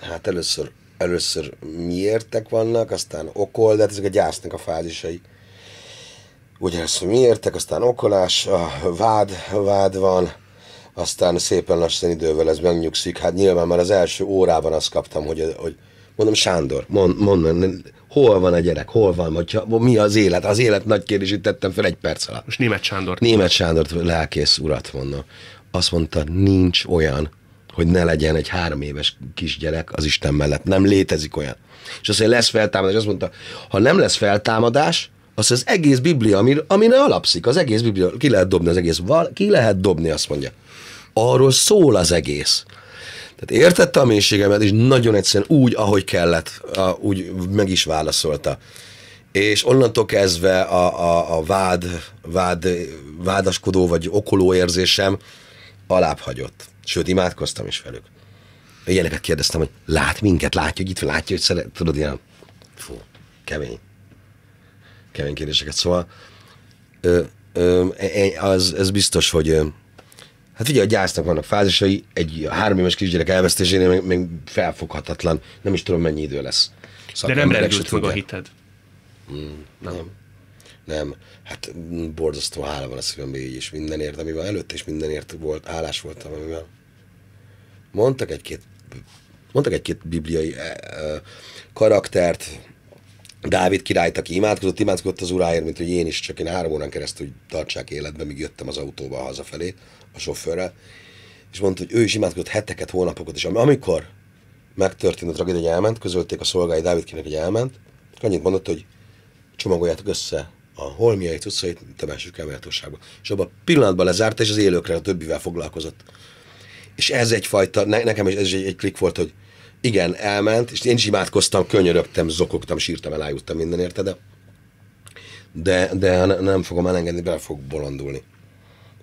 Hát először, először miértek vannak, aztán okol, de hát ezek a gyásznak a fázisai. Ugyanezt miértek, aztán okolás, a vád, vád van, aztán szépen lassan idővel ez megnyugszik. Hát nyilván már az első órában azt kaptam, hogy, hogy mondom, Sándor, mond, mond, hol van a gyerek, hol van, hogyha, mi az élet. Az élet nagy itt tettem fel egy perc alatt. Most Német Sándor. Német Sándor lelkész urat mondom. Azt mondta, nincs olyan, hogy ne legyen egy három éves kisgyerek az Isten mellett. Nem létezik olyan. És azt mondja, lesz feltámadás. Azt mondta, ha nem lesz feltámadás, az az egész Biblia, amire, amire alapszik, az egész Biblia, ki lehet dobni az egész, ki lehet dobni, azt mondja. Arról szól az egész. Tehát értette a mélységemet, és nagyon egyszerűen úgy, ahogy kellett, a, úgy meg is válaszolta. És onnantól kezdve a, a, a vád, vád, vádaskodó vagy okoló érzésem alább hagyott. Sőt, imádkoztam is velük. Ilyeneket kérdeztem, hogy lát minket, látja, hogy itt van, látja, hogy szeret, tudod, ilyen, fú, kemény. Kemény kérdéseket. Szóval ö, ö, e, e, az, ez biztos, hogy Hát ugye a gyásznak vannak fázisai, egy három éves kisgyerek elvesztésénél még, még felfoghatatlan, nem is tudom mennyi idő lesz. Szakmán De nem rendült meg a hited. Mm, nem. nem. Hát borzasztó hála van a szívemben így is mindenért, amivel előtt és mindenért volt, állás voltam, amivel mondtak egy-két mondtak egy-két bibliai eh, eh karaktert, Dávid királyt, aki imádkozott, imádkozott az uráért, mint hogy én is, csak én három órán keresztül tartsák életbe, míg jöttem az autóval hazafelé, a sofőrrel, és mondta, hogy ő is imádkozott heteket, hónapokat, és amikor megtörtént a tragédia, hogy elment, közölték a szolgái Dávid kinek, hogy elment, annyit mondott, hogy csomagoljátok össze a holmiai cuccait, temessük el méltóságba. És abban a pillanatban lezárta, és az élőkre a többivel foglalkozott. És ez egyfajta, ne, nekem is ez egy, egy klik volt, hogy igen, elment, és én is imádkoztam, könyörögtem, zokogtam, sírtam, elájultam minden érte, de, de, de nem fogom elengedni, bele fog bolondulni.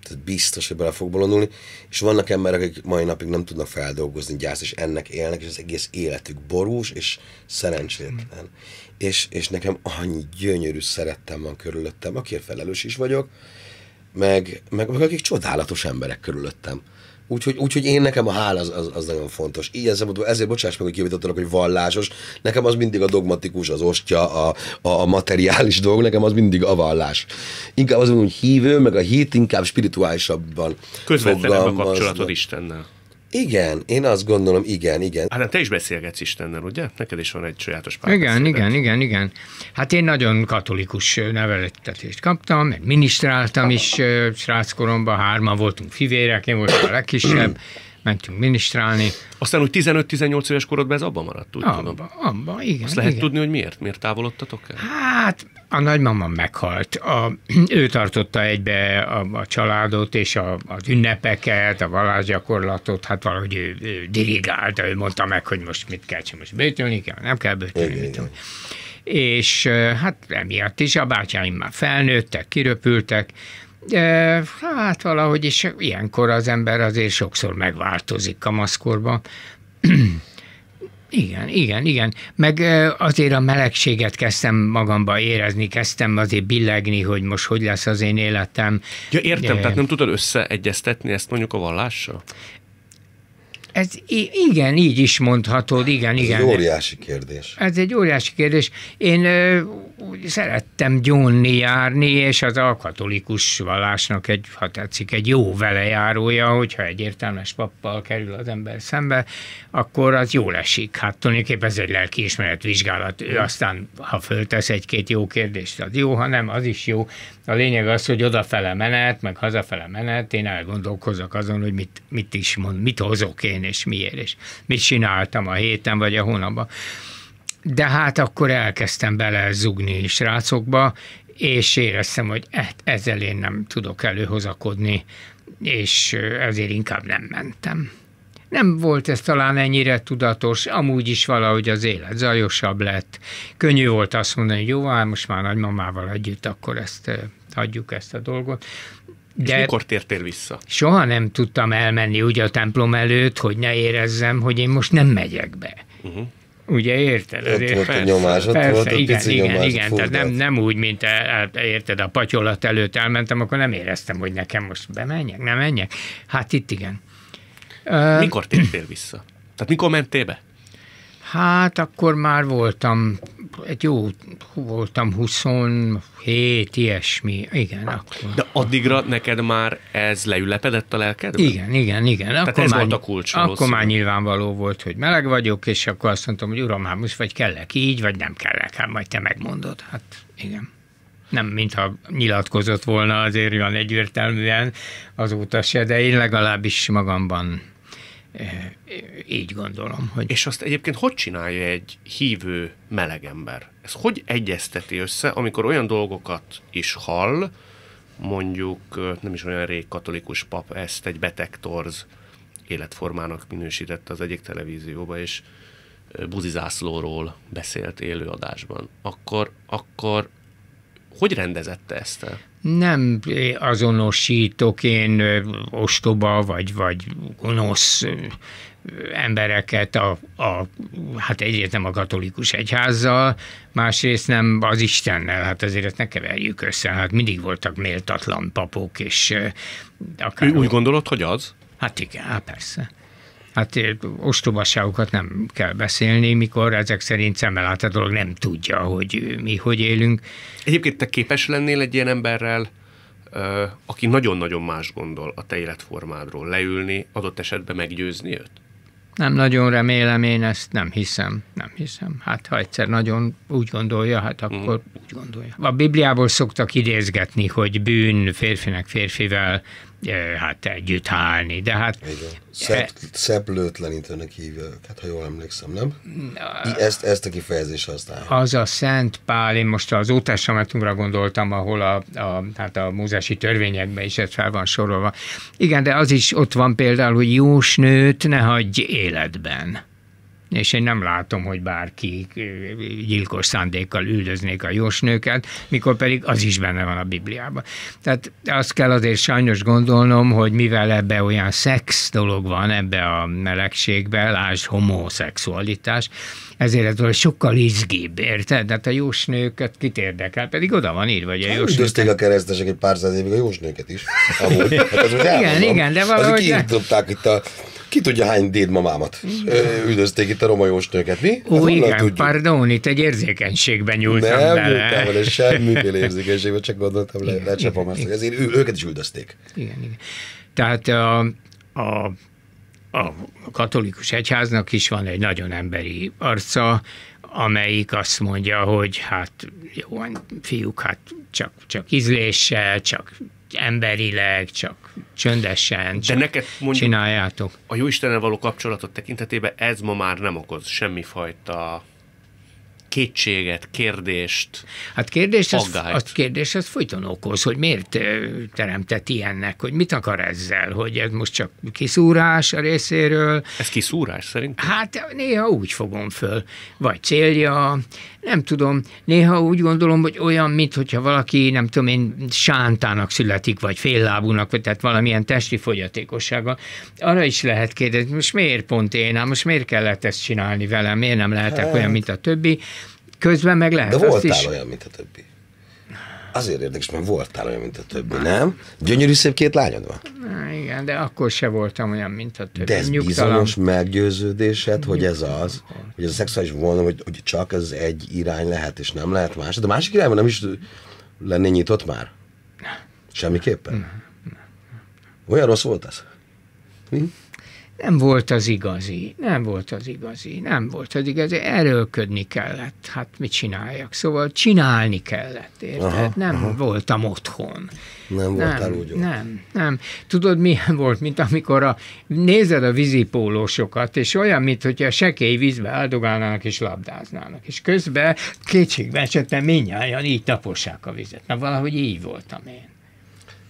Tehát biztos, hogy bele fog bolondulni. És vannak emberek, akik mai napig nem tudnak feldolgozni gyászt, és ennek élnek, és az egész életük borús és szerencsétlen. Mm. És, és nekem annyi gyönyörű szerettem van körülöttem, akiért felelős is vagyok, meg, meg, meg akik csodálatos emberek körülöttem. Úgyhogy, úgyhogy én nekem a hála az, az, az nagyon fontos. Ilyen szempontból ezért bocsáss meg, hogy kivitattalak, hogy vallásos. Nekem az mindig a dogmatikus, az ostya, a, a, a materiális dolog, nekem az mindig a vallás. Inkább az, hogy hívő, meg a hit inkább spirituálisabban. Közvetlenebb a kapcsolatod Istennel. Igen, én azt gondolom, igen, igen. Hát te is beszélgetsz Istennel, ugye? Neked is van egy sajátos pár Igen, beszélget. igen, igen, igen. Hát én nagyon katolikus neveletetést kaptam, mert minisztráltam is sráckoromban, hárman voltunk fivérek, én voltam a legkisebb mentünk minisztrálni. Aztán úgy 15-18 éves korodban ez abban maradt, úgy abba, tudom. Abba, igen. Azt lehet igen. tudni, hogy miért? Miért távolodtatok el? Hát a nagymama meghalt. A, ő tartotta egybe a, a családot és a, az ünnepeket, a vallásgyakorlatot, hát valahogy ő, ő dirigálta, ő mondta meg, hogy most mit kell, csak most bőtölni kell, nem kell bőtölni. Igen, igen. És hát emiatt is a bátyáim már felnőttek, kiröpültek, Hát valahogy is ilyenkor az ember azért sokszor megváltozik kamaszkorban. Igen, igen, igen. Meg azért a melegséget kezdtem magamba érezni, kezdtem azért billegni, hogy most hogy lesz az én életem. Ja, értem, é. tehát nem tudod összeegyeztetni ezt mondjuk a vallással? Ez igen, így is mondhatod, igen, igen. Ez egy óriási kérdés. Ez egy óriási kérdés. Én úgy szerettem gyónni járni, és az a katolikus vallásnak egy, ha tetszik, egy jó velejárója, hogyha egy értelmes pappal kerül az ember szembe, akkor az jó esik. Hát tulajdonképpen ez egy lelkiismeret vizsgálat. Ő aztán, ha föltesz egy-két jó kérdést, az jó, ha nem, az is jó. A lényeg az, hogy odafele menet, meg hazafele menet, én elgondolkozok azon, hogy mit, mit is mond, mit hozok én, és miért, és mit csináltam a héten, vagy a hónapban de hát akkor elkezdtem bele zugni srácokba, és éreztem, hogy eh, ezzel én nem tudok előhozakodni, és ezért inkább nem mentem. Nem volt ez talán ennyire tudatos, amúgy is valahogy az élet zajosabb lett. Könnyű volt azt mondani, hogy jó, hát most már nagymamával együtt, akkor ezt hagyjuk ezt a dolgot. De és mikor tértél vissza? Soha nem tudtam elmenni úgy a templom előtt, hogy ne érezzem, hogy én most nem megyek be. Uh-huh. Ugye érted? Ott volt persze, a nyomás, ott persze, volt a igen, pici igen, nyomás, igen, tehát nem, nem úgy, mint el, eh, hát érted, a patyolat előtt elmentem, akkor nem éreztem, hogy nekem most bemenjek, nem menjek. Hát itt igen. Mikor tértél vissza? Tehát mikor mentél be? Hát akkor már voltam, egy jó, voltam 27, ilyesmi, igen. Akkor. De addigra neked már ez leülepedett a lelkedbe? Igen, igen, igen. Tehát akkor ez már, volt a kulcs. Akkor már nyilvánvaló volt, hogy meleg vagyok, és akkor azt mondtam, hogy uram, hát most vagy kellek így, vagy nem kellek, hát majd te megmondod. Hát igen nem mintha nyilatkozott volna azért olyan egyértelműen azóta se, de én legalábbis magamban így gondolom. Hogy... És azt egyébként hogy csinálja egy hívő melegember? Ez hogy egyezteti össze, amikor olyan dolgokat is hall, mondjuk nem is olyan rég katolikus pap ezt egy beteg torz életformának minősítette az egyik televízióba, és buzizászlóról beszélt élőadásban. Akkor, akkor hogy rendezette ezt el? nem azonosítok én ostoba vagy, vagy gonosz embereket a, a, hát egyrészt nem a katolikus egyházzal, másrészt nem az Istennel, hát azért ezt ne keverjük össze, hát mindig voltak méltatlan papok, és akár... Ő úgy gondolod, hogy az? Hát igen, hát persze. Hát eh, ostobaságokat nem kell beszélni, mikor ezek szerint szemmel dolog nem tudja, hogy eh, mi hogy élünk. Egyébként te képes lennél egy ilyen emberrel, eh, aki nagyon-nagyon más gondol a te életformádról, leülni, adott esetben meggyőzni őt? Nem nagyon remélem, én ezt nem hiszem, nem hiszem. Hát ha egyszer nagyon úgy gondolja, hát akkor mm. úgy gondolja. A Bibliából szoktak idézgetni, hogy bűn férfinek férfivel, hát együtt állni, de hát... Szebb, szeplőtlenítőnek hívja hát ha jól emlékszem, nem? Ezt, ezt a kifejezést aztán. Az a Szent Pál, én most az ótestamentumra gondoltam, ahol a, a, hát a múzási törvényekben is ez fel van sorolva. Igen, de az is ott van például, hogy jósnőt ne hagyj életben és én nem látom, hogy bárki gyilkos szándékkal üldöznék a jósnőket, mikor pedig az is benne van a Bibliában. Tehát azt kell azért sajnos gondolnom, hogy mivel ebbe olyan szex dolog van, ebbe a melegségbe, lásd homoszexualitás, ezért ez volt sokkal izgibb, érted? Tehát a jósnőket kit érdekel, pedig oda van írva, vagy a hát jósnőket... Üldözték a keresztesek egy pár száz évig a jósnőket is. Amúgy, hát igen, igen, de valahogy... Azok itt a ki tudja hány dédmamámat üldözték itt a roma jósnőket, mi? Ó, hát igen, tudjuk? pardon, itt egy érzékenységben nyúltam Nem nyúltam vele semmiféle érzékenységben, csak gondoltam, le, lecsapom ezt, ezért ő, őket is üldözték. Igen, igen. Tehát a, a, a katolikus egyháznak is van egy nagyon emberi arca, amelyik azt mondja, hogy hát jó, fiúk, hát csak, csak ízléssel, csak emberileg, csak csöndesen csak De neked mondjuk csináljátok. A jó Istennel való kapcsolatot tekintetében ez ma már nem okoz semmifajta kétséget, kérdést, Hát kérdés az, a kérdés az folyton okoz, hogy miért teremtett ilyennek, hogy mit akar ezzel, hogy ez most csak kiszúrás a részéről. Ez kiszúrás szerint. Hát néha úgy fogom föl, vagy célja, nem tudom, néha úgy gondolom, hogy olyan, mint hogyha valaki, nem tudom én, sántának születik, vagy féllábúnak, vagy tehát valamilyen testi fogyatékossága, Arra is lehet kérdezni, most miért pont én, hát most miért kellett ezt csinálni velem, miért nem lehetek hát. olyan, mint a többi. Közben meg lehet De voltál is... olyan, mint a többi. Azért érdekes, mert voltál olyan, mint a többi, nem? Gyönyörű szép két lányod van. Na, igen, de akkor se voltam olyan, mint a többi. De ez Nyugtalan. bizonyos meggyőződésed, hogy ez az, hogy ez a szexuális volna, hogy, hogy csak ez egy irány lehet, és nem lehet más. De a másik irányban nem is lenné nyitott már? Semmiképpen? Olyan rossz volt ez? Hm? nem volt az igazi, nem volt az igazi, nem volt az igazi, erőlködni kellett, hát mit csináljak, szóval csinálni kellett, érted? Aha, nem aha. voltam otthon. Nem, nem voltál úgy Nem, nem. Tudod, milyen volt, mint amikor a, nézed a vízipólósokat, és olyan, mint hogyha sekély vízbe áldogálnának és labdáznának, és közben kétségbe esettem, minnyáján így taposák a vizet. Na valahogy így voltam én.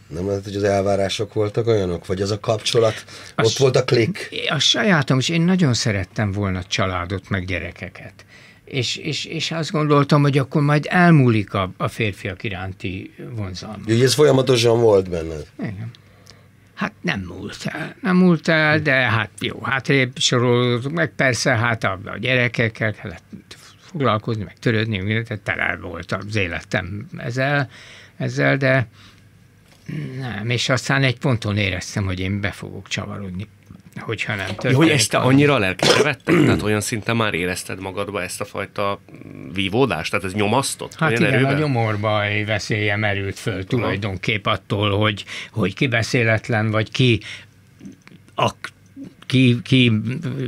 Nem lehet, hogy az elvárások voltak olyanok? Vagy az a kapcsolat, a ott volt a klik? A sajátom, és én nagyon szerettem volna családot, meg gyerekeket. És, és, és azt gondoltam, hogy akkor majd elmúlik a, a férfiak iránti vonzalma. Úgyhogy ez folyamatosan volt benne. Igen. Hát nem múlt el, nem múlt el, de hát jó, hát sorolódott, meg persze hát a, a gyerekekkel kellett foglalkozni, meg törődni, tehát tele volt az életem ezzel, ezzel de, nem, és aztán egy ponton éreztem, hogy én be fogok csavarodni hogyha nem történik. Hogy ezt te annyira lelkesre vettek? Tehát olyan szinten már érezted magadba ezt a fajta mm, vívódást? Tehát ez nyomasztott? Hát igen, erőben? a gyomorbai veszélye merült föl tulajdonképp attól, hogy, hogy ki beszéletlen, vagy ki ak- ki, ki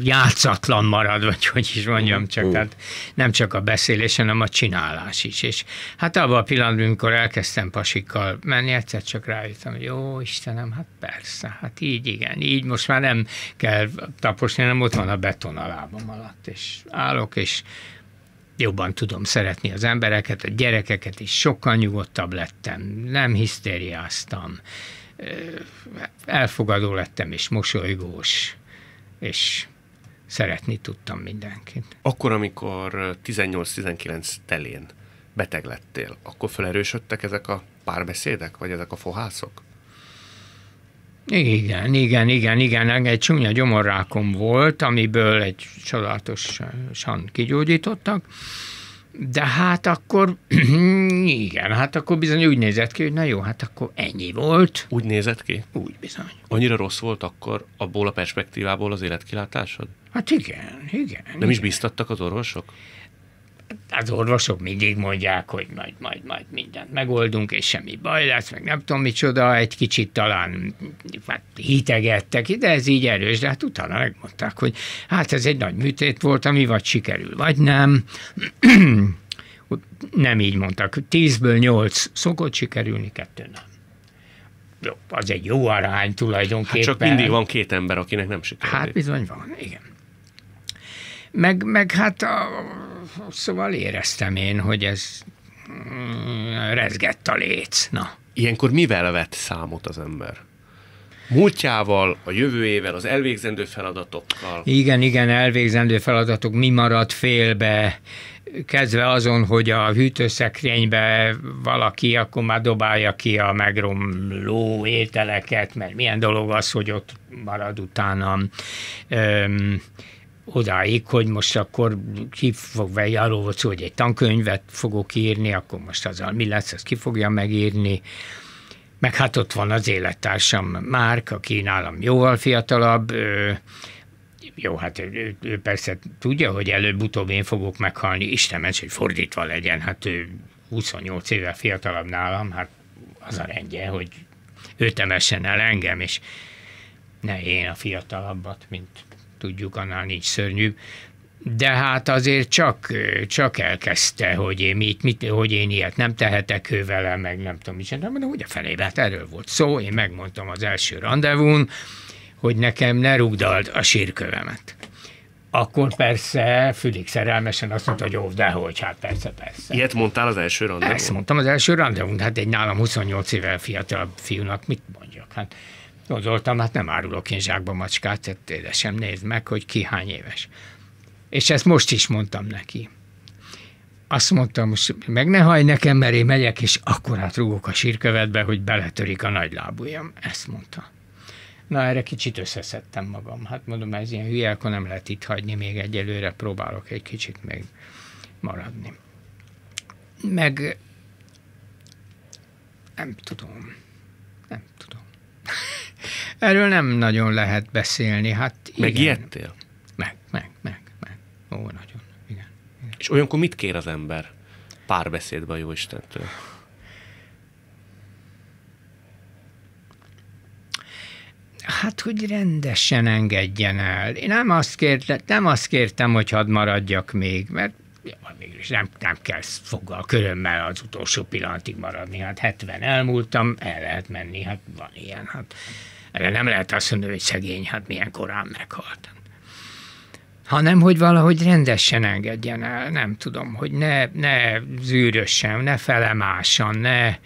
játszatlan marad, vagy hogy is mondjam, mm. csak hát tehát nem csak a beszélés, hanem a csinálás is. És hát abban a pillanatban, amikor elkezdtem pasikkal menni, egyszer csak rájöttem, hogy jó Istenem, hát persze, hát így igen, így most már nem kell taposni, hanem ott van a beton a lábam alatt, és állok, és jobban tudom szeretni az embereket, a gyerekeket is sokkal nyugodtabb lettem, nem hisztériáztam, elfogadó lettem és mosolygós és szeretni tudtam mindenkit. Akkor, amikor 18-19 telén beteg lettél, akkor felerősödtek ezek a párbeszédek, vagy ezek a fohászok? Igen, igen, igen, igen. Egy csúnya gyomorrákom volt, amiből egy csodálatosan kigyógyítottak, de hát akkor, igen, hát akkor bizony úgy nézett ki, hogy na jó, hát akkor ennyi volt. Úgy nézett ki? Úgy bizony. Annyira rossz volt akkor abból a perspektívából az életkilátásod? Hát igen, igen. Nem igen. is biztattak az orvosok? az orvosok mindig mondják, hogy majd, majd, majd mindent megoldunk, és semmi baj lesz, meg nem tudom micsoda, egy kicsit talán hát hitegettek, de ez így erős, de hát utána megmondták, hogy hát ez egy nagy műtét volt, ami vagy sikerül, vagy nem. nem így mondtak, tízből nyolc szokott sikerülni, kettő nem az egy jó arány tulajdonképpen. Hát csak mindig van két ember, akinek nem sikerül. Hát bizony van, igen. Meg, meg hát a, Szóval éreztem én, hogy ez mm, rezgett a léc. Na. Ilyenkor mivel vett számot az ember? múltjával, a jövőjével, az elvégzendő feladatokkal. Igen, igen, elvégzendő feladatok, mi maradt félbe, kezdve azon, hogy a hűtőszekrénybe valaki akkor már dobálja ki a megromló ételeket, mert milyen dolog az, hogy ott marad utánam. Öm, odáig, hogy most akkor ki fog venni, arról volt szó, hogy egy tankönyvet fogok írni, akkor most azzal mi lesz, ezt ki fogja megírni. Meg hát ott van az élettársam Márk, aki nálam jóval fiatalabb, jó, hát ő, ő persze tudja, hogy előbb-utóbb én fogok meghalni, Isten ments, hogy fordítva legyen, hát ő 28 éve fiatalabb nálam, hát az a rendje, hogy ő temessen el engem, és ne én a fiatalabbat, mint tudjuk, annál nincs szörnyűbb. De hát azért csak, csak elkezdte, hogy én, mit, mit, hogy én ilyet nem tehetek ő vele, meg nem tudom mit de de hogy a felébe, hát erről volt szó, én megmondtam az első rendezvún, hogy nekem ne rugdald a sírkövemet akkor persze Fülik szerelmesen azt mondta, hogy ó, hogy, hát persze, persze. Ilyet mondtál az első rendezvún? Ezt mondtam az első rendezvún, hát egy nálam 28 évvel fiatalabb fiúnak mit mondjak, hát Gondoltam, hát nem árulok én zsákba macskát, tehát sem nézd meg, hogy ki hány éves. És ezt most is mondtam neki. Azt mondtam, most meg ne hajj nekem, mert én megyek, és akkor hát rúgok a sírkövetbe, hogy beletörik a nagy lábujjam. Ezt mondta. Na, erre kicsit összeszedtem magam. Hát mondom, ez ilyen hülye, akkor nem lehet itt hagyni még egyelőre, próbálok egy kicsit még maradni. Meg nem tudom, nem tudom. Erről nem nagyon lehet beszélni. Hát igen. Megijedtél? Meg, meg, meg, meg. Ó, nagyon. Igen, igen. És olyankor mit kér az ember párbeszédbe a Jóistentől? Hát, hogy rendesen engedjen el. Én nem azt kértem, nem azt kértem hogy hadd maradjak még, mert ja, mégis nem, nem kell foggal körömmel az utolsó pillanatig maradni. Hát 70 elmúltam, el lehet menni, hát van ilyen. Hát erre nem lehet azt mondani, hogy szegény, hát milyen korán meghalt. Hanem, hogy valahogy rendesen engedjen el, nem tudom, hogy ne, ne zűrösen, ne felemásan, ne,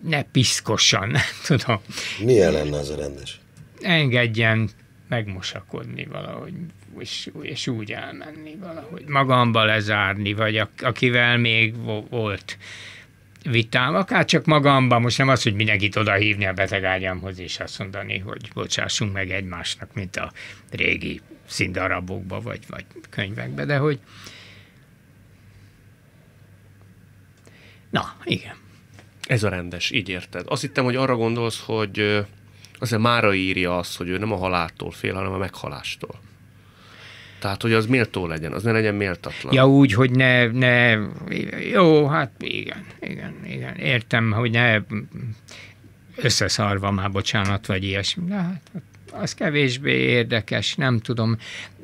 ne piszkosan, nem tudom. Milyen lenne az a rendes? Engedjen megmosakodni valahogy, és, és úgy elmenni valahogy, magamba lezárni, vagy akivel még volt vitám, akár csak magamban, most nem az, hogy mindenkit oda hívni a betegágyamhoz, és azt mondani, hogy bocsássunk meg egymásnak, mint a régi színdarabokba, vagy, vagy könyvekbe, de hogy na, igen. Ez a rendes, így érted. Azt hittem, hogy arra gondolsz, hogy azért Mára írja azt, hogy ő nem a haláltól fél, hanem a meghalástól. Tehát, hogy az méltó legyen, az ne legyen méltatlan. Ja, úgy, hogy ne, ne, jó, hát igen, igen, igen, értem, hogy ne összeszarva már, bocsánat, vagy ilyesmi. De hát az kevésbé érdekes, nem tudom.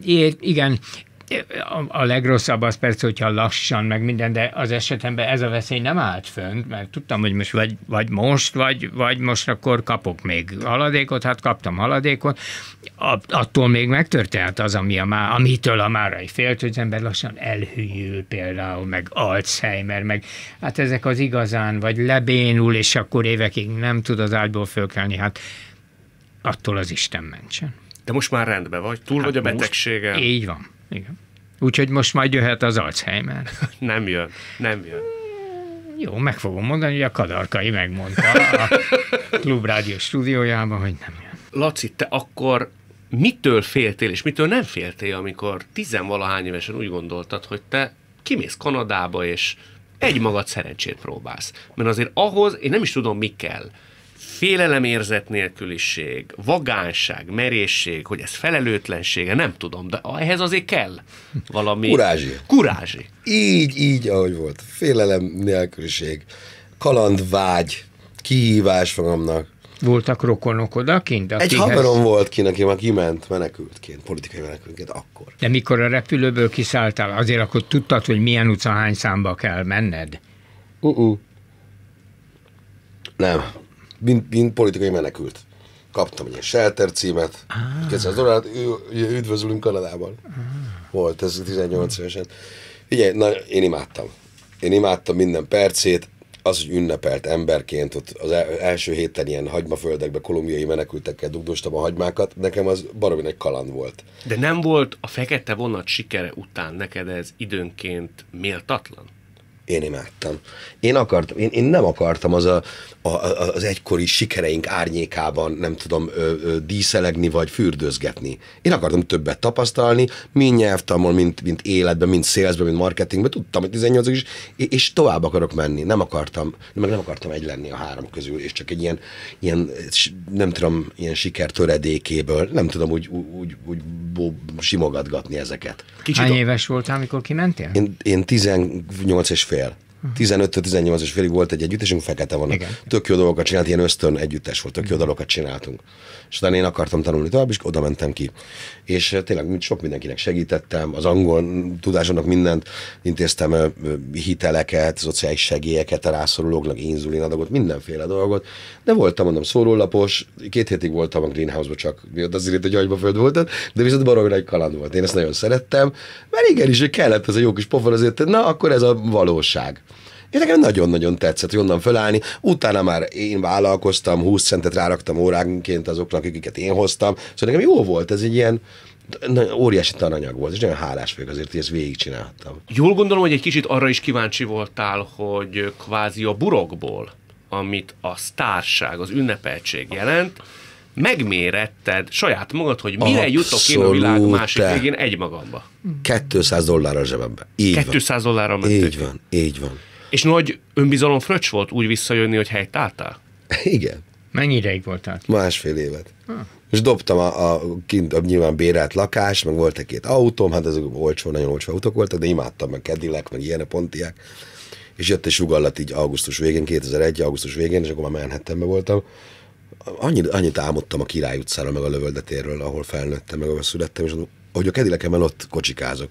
É, igen, a legrosszabb az persze, hogyha lassan, meg minden, de az esetemben ez a veszély nem állt fönt, mert tudtam, hogy most vagy, vagy most, vagy, vagy most akkor kapok még haladékot, hát kaptam haladékot, attól még megtörtént az, ami a má, amitől a márai félt, hogy az ember lassan elhűl például, meg Alzheimer, meg hát ezek az igazán, vagy lebénul, és akkor évekig nem tud az ágyból fölkelni, hát attól az Isten mentsen. De most már rendben vagy, túl hát vagy a betegsége? így van. Igen. Úgyhogy most majd jöhet az Alzheimer. nem jön, nem jön. Hmm, jó, meg fogom mondani, hogy a Kadarkai megmondta a Klubrádió stúdiójában, hogy nem jön. Laci, te akkor mitől féltél, és mitől nem féltél, amikor tizenvalahány évesen úgy gondoltad, hogy te kimész Kanadába, és egy magad szerencsét próbálsz. Mert azért ahhoz, én nem is tudom, mi kell félelemérzet nélküliség, vagánság, merészség, hogy ez felelőtlensége, nem tudom, de ehhez azért kell valami... Kurázsi. Kurázsi. Így, így, ahogy volt. Félelem nélküliség, kalandvágy, kihívás magamnak. Voltak rokonok odakint? Akihez... Egy haverom volt ki, aki már kiment menekültként, politikai menekültként akkor. De mikor a repülőből kiszálltál, azért akkor tudtad, hogy milyen utca hány számba kell menned? Uh-uh. Nem, mint, mint politikai menekült. Kaptam egy shelter címet, ah. 200 dollárt, üdvözlünk Kanadában. Ah. Volt ez 18 évesen. Ugye, na, én imádtam. Én imádtam minden percét, az, hogy ünnepelt emberként, ott az első héten ilyen hagymaföldekbe kolumbiai menekültekkel dugdostam a hagymákat, nekem az baromi egy kaland volt. De nem volt a fekete vonat sikere után neked ez időnként méltatlan? Én imádtam. Én, akartam, én, én nem akartam az, a, a, az egykori sikereink árnyékában, nem tudom, ö, ö, díszelegni vagy fürdőzgetni. Én akartam többet tapasztalni, mind nyelvtamon, mint, mint életben, mint szélzben, mint marketingben. Tudtam, hogy 18 is, és tovább akarok menni. Nem akartam, meg nem akartam egy lenni a három közül, és csak egy ilyen, ilyen nem tudom, ilyen sikertöredékéből, nem tudom úgy, úgy, úgy, bó, simogatgatni ezeket. Kicsit Hány éves voltál, amikor kimentél? Én, én 18 és fél fér. 15-18 és félig volt egy együttesünk, fekete van. Tök jó dolgokat csinált, ilyen ösztön együttes volt, tök jó mhm. dolgokat csináltunk. És utána én akartam tanulni tovább, és oda mentem ki. És eh, tényleg sok mindenkinek segítettem, az angol tudásomnak mindent intéztem, eh, eh, hiteleket, szociális segélyeket, a rászorulóknak inzulinadagot, mindenféle dolgot. De voltam, mondom, szórólapos, két hétig voltam a greenhouse ban csak, miatt azért, hogy agyba föld volt, de viszont baromra nagy kaland volt. Én ezt nagyon szerettem, mert igenis, hogy kellett ez a jó kis pofon, azért, na, akkor ez a valóság. És nekem nagyon-nagyon tetszett, hogy onnan fölállni. Utána már én vállalkoztam, 20 centet ráraktam óránként azoknak, akiket én hoztam. Szóval nekem jó volt, ez egy ilyen, óriási tananyag volt, és nagyon hálás vagyok azért, hogy ezt végigcsináltam. Jól gondolom, hogy egy kicsit arra is kíváncsi voltál, hogy kvázi a burokból, amit a sztárság, az ünnepeltség jelent, megméretted saját magad, hogy mire Abszolút jutok én a világ másik végén egymagamba. 200 dollárra zsebembe. Így 200 van. dollárra mentek. Így van, így van. És nagy önbizalom fröccs volt úgy visszajönni, hogy helyt álltál? Igen. Mennyi ideig voltál? Másfél évet. Ha. Ah. És dobtam a, a, kint, a nyilván bérelt lakás, meg volt egy két autóm, hát azok olcsó, nagyon olcsó autók voltak, de imádtam, meg kedilek, meg ilyen a pontiák. És jött egy sugallat így augusztus végén, 2001. augusztus végén, és akkor már Manhattanben voltam. Annyit, annyit álmodtam a Király utcára, meg a Lövöldetéről, ahol felnőttem, meg ahol születtem, és hogy a kedilekemen ott kocsikázok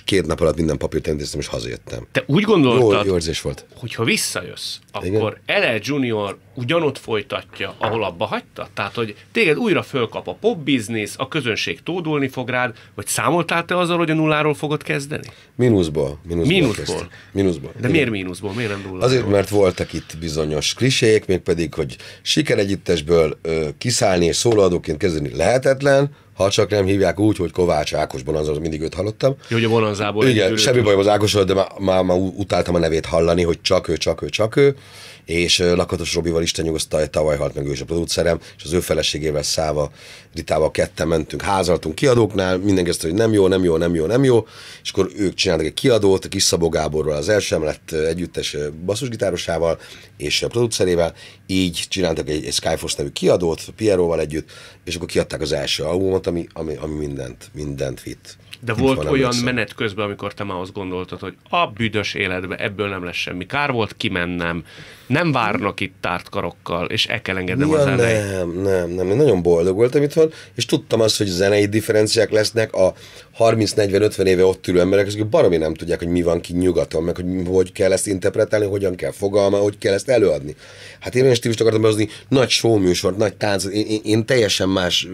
és két nap alatt minden papírt elintéztem, és hazajöttem. Te úgy gondoltad, jó, jó volt. hogyha visszajössz, akkor Ele Junior ugyanott folytatja, ahol abba hagyta? Tehát, hogy téged újra fölkap a pop biznisz, a közönség tódulni fog rád, vagy számoltál te azzal, hogy a nulláról fogod kezdeni? Mínuszból. Mínuszból. mínuszból. De miért mínuszból? Miért nem nulláról? Azért, mert voltak itt bizonyos klisék, mégpedig, hogy sikeregyüttesből ö, kiszállni és szólóadóként kezdeni lehetetlen, ha csak nem hívják úgy, hogy Kovács Ákosban, azaz mindig őt hallottam. Jó, hogy a tranzából. Igen, semmi bajom az Ákosról, de már, már, már utáltam a nevét hallani, hogy csak ő, csak ő, csak ő. És Lakatos Robival Isten nyugosztalja, tavaly halt meg ő is a producerem, és az ő feleségével Száva Ritával ketten mentünk, házaltunk kiadóknál, mindenki azt, hogy nem jó, nem jó, nem jó, nem jó, és akkor ők csináltak egy kiadót, a kis Szabó az első lett együttes basszusgitárosával és a producerével, így csináltak egy, egy Skyforce nevű kiadót, Pieróval együtt, és akkor kiadták az első albumot, ami, ami, ami mindent, mindent vitt. De volt van, olyan emlékszem. menet közben, amikor te már azt gondoltad, hogy a büdös életbe ebből nem lesz semmi. Kár volt kimennem, nem várnak itt tárt karokkal, és el kell engednem ja, a zenei. Nem, nem, nem. Én nagyon boldog voltam itthon, és tudtam azt, hogy zenei differenciák lesznek a 30-40-50 éve ott ülő emberek, akik baromi nem tudják, hogy mi van ki nyugaton, meg hogy hogy kell ezt interpretálni, hogyan kell fogalma, hogy kell ezt előadni. Hát én stílust akartam behozni, nagy showműsort, nagy tánc, én, én, én teljesen más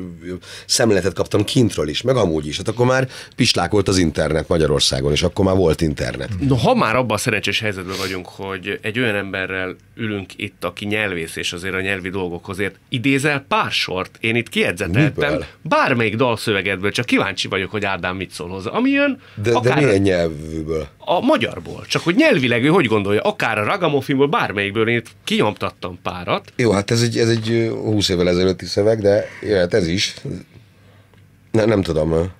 szemléletet kaptam kintről is, meg amúgy is. Hát akkor már volt az internet Magyarországon, és akkor már volt internet. No, ha már abban a szerencsés helyzetben vagyunk, hogy egy olyan emberrel ülünk itt, aki nyelvész, és azért a nyelvi dolgokhoz ért, idézel pár sort, én itt kiedzeteltem, bármelyik dalszövegedből, csak kíváncsi vagyok, hogy Ádám mit szól hozzá. Ami jön, de, akár... de milyen nyelvből? a magyarból. Csak hogy nyelvileg ő hogy gondolja, akár a Ragamoffinból, bármelyikből én kinyomtattam párat. Jó, hát ez egy, ez egy 20 évvel ezelőtti szöveg, de jöhet ez is. Ne, nem tudom.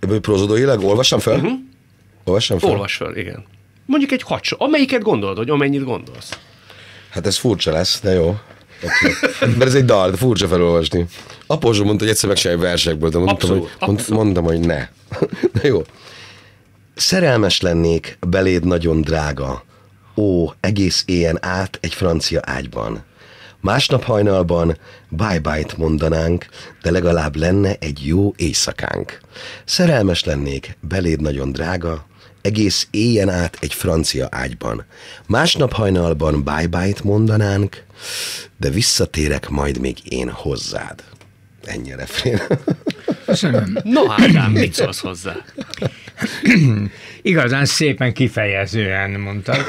prózodóileg olvassam fel? Uh-huh. Mhm. Olvassam fel? Olvass fel, igen. Mondjuk egy hadsó. Amelyiket gondolod, hogy amennyit gondolsz. Hát ez furcsa lesz, de jó. Okay. Mert ez egy dal, de furcsa felolvasni. Apózsom mondta, hogy egyszer meg versekből, de mondtam, abszolút, hogy, abszolút. mondtam, hogy ne. Na jó. Szerelmes lennék, beléd nagyon drága. Ó, egész éjjel át egy francia ágyban. Másnap hajnalban bye-bye-t mondanánk, de legalább lenne egy jó éjszakánk. Szerelmes lennék, beléd nagyon drága, egész éjjel át egy francia ágyban. Másnap hajnalban bye-bye-t mondanánk, de visszatérek majd még én hozzád. Ennyi a refrén. Köszönöm. No, Ádám, hát mit szólsz hozzá? Igazán szépen kifejezően mondtad.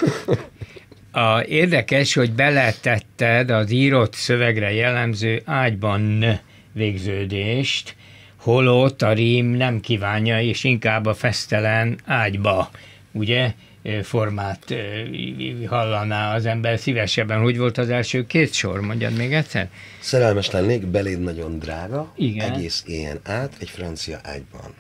A, érdekes, hogy beletetted az írott szövegre jellemző ágyban végződést, holott a rím nem kívánja, és inkább a fesztelen ágyba, ugye, formát hallaná az ember szívesebben. Hogy volt az első két sor? Mondjad még egyszer? Szerelmes lennék, beléd nagyon drága, Igen. egész éjjel át egy francia ágyban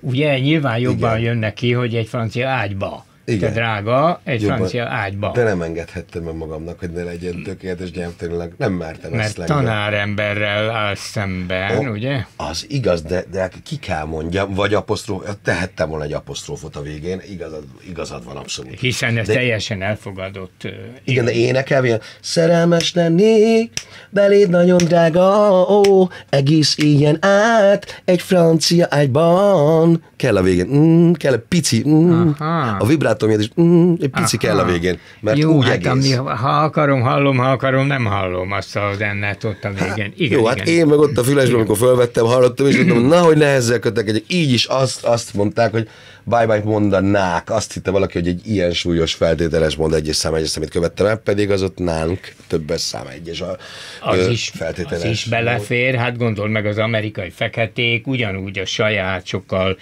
ugye nyilván jobban Igen. jön neki, hogy egy francia ágyba igen. Te drága, egy Jobban. francia ágyba. De nem engedhettem meg magamnak, hogy ne legyen hm. tökéletes nyelvtanilag. Nem mertem. Mert Mert tanáremberrel áll szemben, o, ugye? Az igaz, de, de hát ki kell mondjam, vagy apostrof, tehettem volna egy apostrofot a végén, igazad, igazad van abszolút. Hiszen ez de, teljesen elfogadott. igen, de énekel, ilyen, szerelmes lennék, beléd nagyon drága, ó, egész ilyen át, egy francia ágyban. Kell a végén, mm, kell a pici, mm, a vibrát látom, és mm, egy pici Aha. kell a végén, mert jó, úgy hát egész. Ami, ha akarom, hallom, ha akarom, nem hallom azt a zennet ott a végén. igen, jó, hát igen. hát én meg ott a fülesben, amikor fölvettem, hallottam, és mondtam, na, hogy nehezzel kötek egy Így is azt, azt mondták, hogy bye-bye mondanák. Azt hitte valaki, hogy egy ilyen súlyos feltételes mond egyes szám egyes számít követtem el, pedig az ott nálunk többes szám egyes a az ö, is, feltételes. Az is belefér, hát gondol meg az amerikai feketék, ugyanúgy a saját sokkal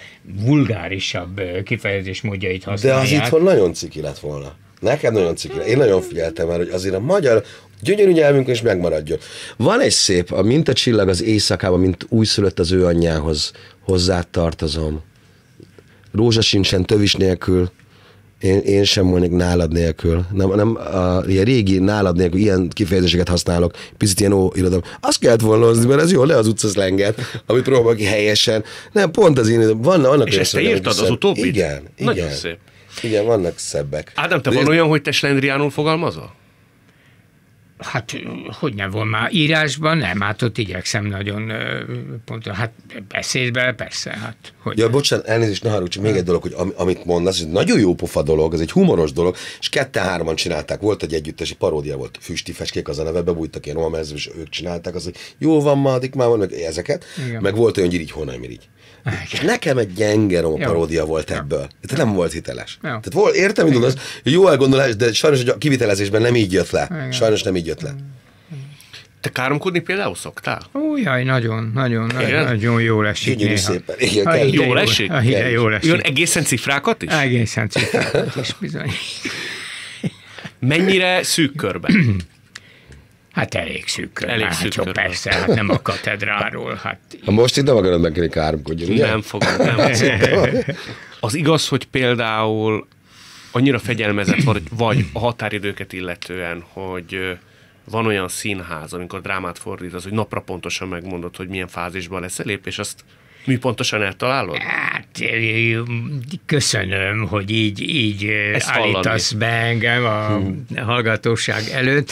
vulgárisabb kifejezés módjait használják. De az itthon nagyon ciki lett volna. Nekem nagyon ciki. Én nagyon figyeltem már, hogy azért a magyar gyönyörű nyelvünk is megmaradjon. Van egy szép, a csillag az éjszakában, mint újszülött az ő anyjához, hozzá tartozom rózsa sincsen tövis nélkül, én, én sem volnék nálad nélkül. Nem, nem a, ilyen régi nálad nélkül, ilyen kifejezéseket használok, picit ilyen irodom. Azt kellett volna hozni, mert ez jó, le az utca lenget, amit próbál ki helyesen. Nem, pont az én, van, annak És ezt te írtad szebb. az utóbbit? Igen, igen. Nagyon szép. Igen, vannak szebbek. Ádám, te De van ez... olyan, hogy te slendriánul fogalmazol? Hát, hogy nem volt már írásban, nem, hát ott igyekszem nagyon, pont, hát beszédben persze, hát hogy... Ja, bocsánat, elnézést, ne haragudj, még egy dolog, hogy am, amit mondasz, ez nagyon jó pofa dolog, ez egy humoros dolog, és kette hárman csinálták, volt egy együttesi paródia volt, Füsti Feskék az a neve, bebújtak ilyen romamerző, és ők csinálták, az, hogy jó van, ma, adik már van, meg ezeket, Igen. meg volt olyan gyirigy, honnan mirigy. És nekem egy gyenge a paródia volt ebből. Tehát nem volt hiteles. Jó. Tehát volt, értem, hogy jó elgondolás, de sajnos a kivitelezésben nem így jött le. Igen. Sajnos nem így jött le. Igen. Mm. Te káromkodni például szoktál? Ó, jaj, nagyon, nagyon, igen? nagyon jól esik. Gyönyörű néha. szépen. Igen, jó ah, hideg jól esik? A ah, igen, jól esik. Jön egészen cifrákat is? Egészen cifrákat is, bizony. Mennyire szűk körben? Hát elég szűk. Elég hát szűk jó, persze, hát nem a katedráról. Hát... Ha most itt nem akarod megkérni káromkodjon, ugye? Nem fogom, nem. Az igaz, hogy például annyira fegyelmezett vagy, vagy a határidőket illetően, hogy van olyan színház, amikor drámát fordítasz, hogy napra pontosan megmondod, hogy milyen fázisban leszel, és azt pontosan eltalálod? Hát, köszönöm, hogy így, így Ezt állítasz hallani. be engem a hm. hallgatóság előtt.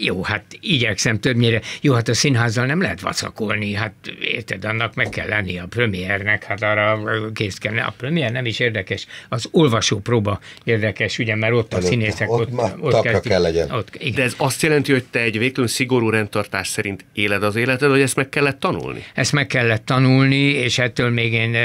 Jó, hát igyekszem többnyire. Jó, hát a színházzal nem lehet vacakolni, hát érted, annak meg kell lenni a premiernek, hát arra kész kell. A premier nem is érdekes, az olvasó próba érdekes, ugye, mert ott a hát színészek ott, ott, ott, ott kezdik, kell legyen. Ott, igen. De ez azt jelenti, hogy te egy végtelen szigorú rendtartás szerint éled az életed, hogy ezt meg kellett tanulni? Ezt meg kellett tanulni tanulni, és ettől még én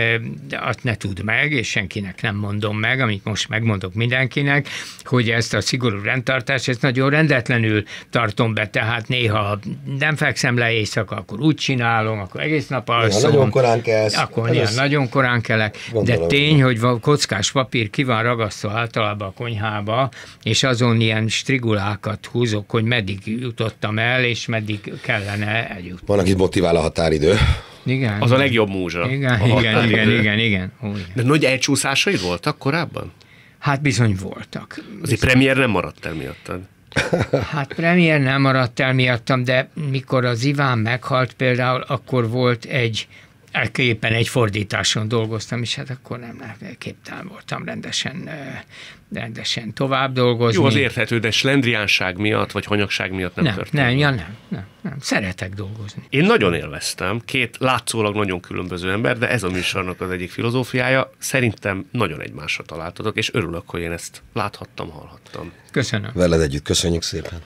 azt ne tud meg, és senkinek nem mondom meg, amit most megmondok mindenkinek, hogy ezt a szigorú rendtartást, ezt nagyon rendetlenül tartom be, tehát néha nem fekszem le éjszaka, akkor úgy csinálom, akkor egész nap alszom. nagyon korán kell. Akkor néha nagyon korán kelek, gondolom. de tény, hogy kockás papír ki van ragasztva általában a konyhába, és azon ilyen strigulákat húzok, hogy meddig jutottam el, és meddig kellene eljutni. Van, akit motivál a határidő igen, az igen. a legjobb múzsa. Igen, a igen, igen, igen, igen, Ó, igen. De nagy elcsúszásaid voltak korábban? Hát bizony voltak. Azért bizony. premier nem maradt el miattad. Hát premier nem maradt el miattam, de mikor az Iván meghalt például, akkor volt egy éppen egy fordításon dolgoztam, és hát akkor nem eh, képtelen voltam rendesen, eh, rendesen tovább dolgozni. Jó, az érthető, de slendriánság miatt, vagy hanyagság miatt nem, nem történt. Nem, ja, nem, nem, nem, szeretek dolgozni. Én nagyon élveztem, két látszólag nagyon különböző ember, de ez a műsornak az egyik filozófiája. Szerintem nagyon egymásra találtatok, és örülök, hogy én ezt láthattam, hallhattam. Köszönöm. Veled együtt köszönjük szépen.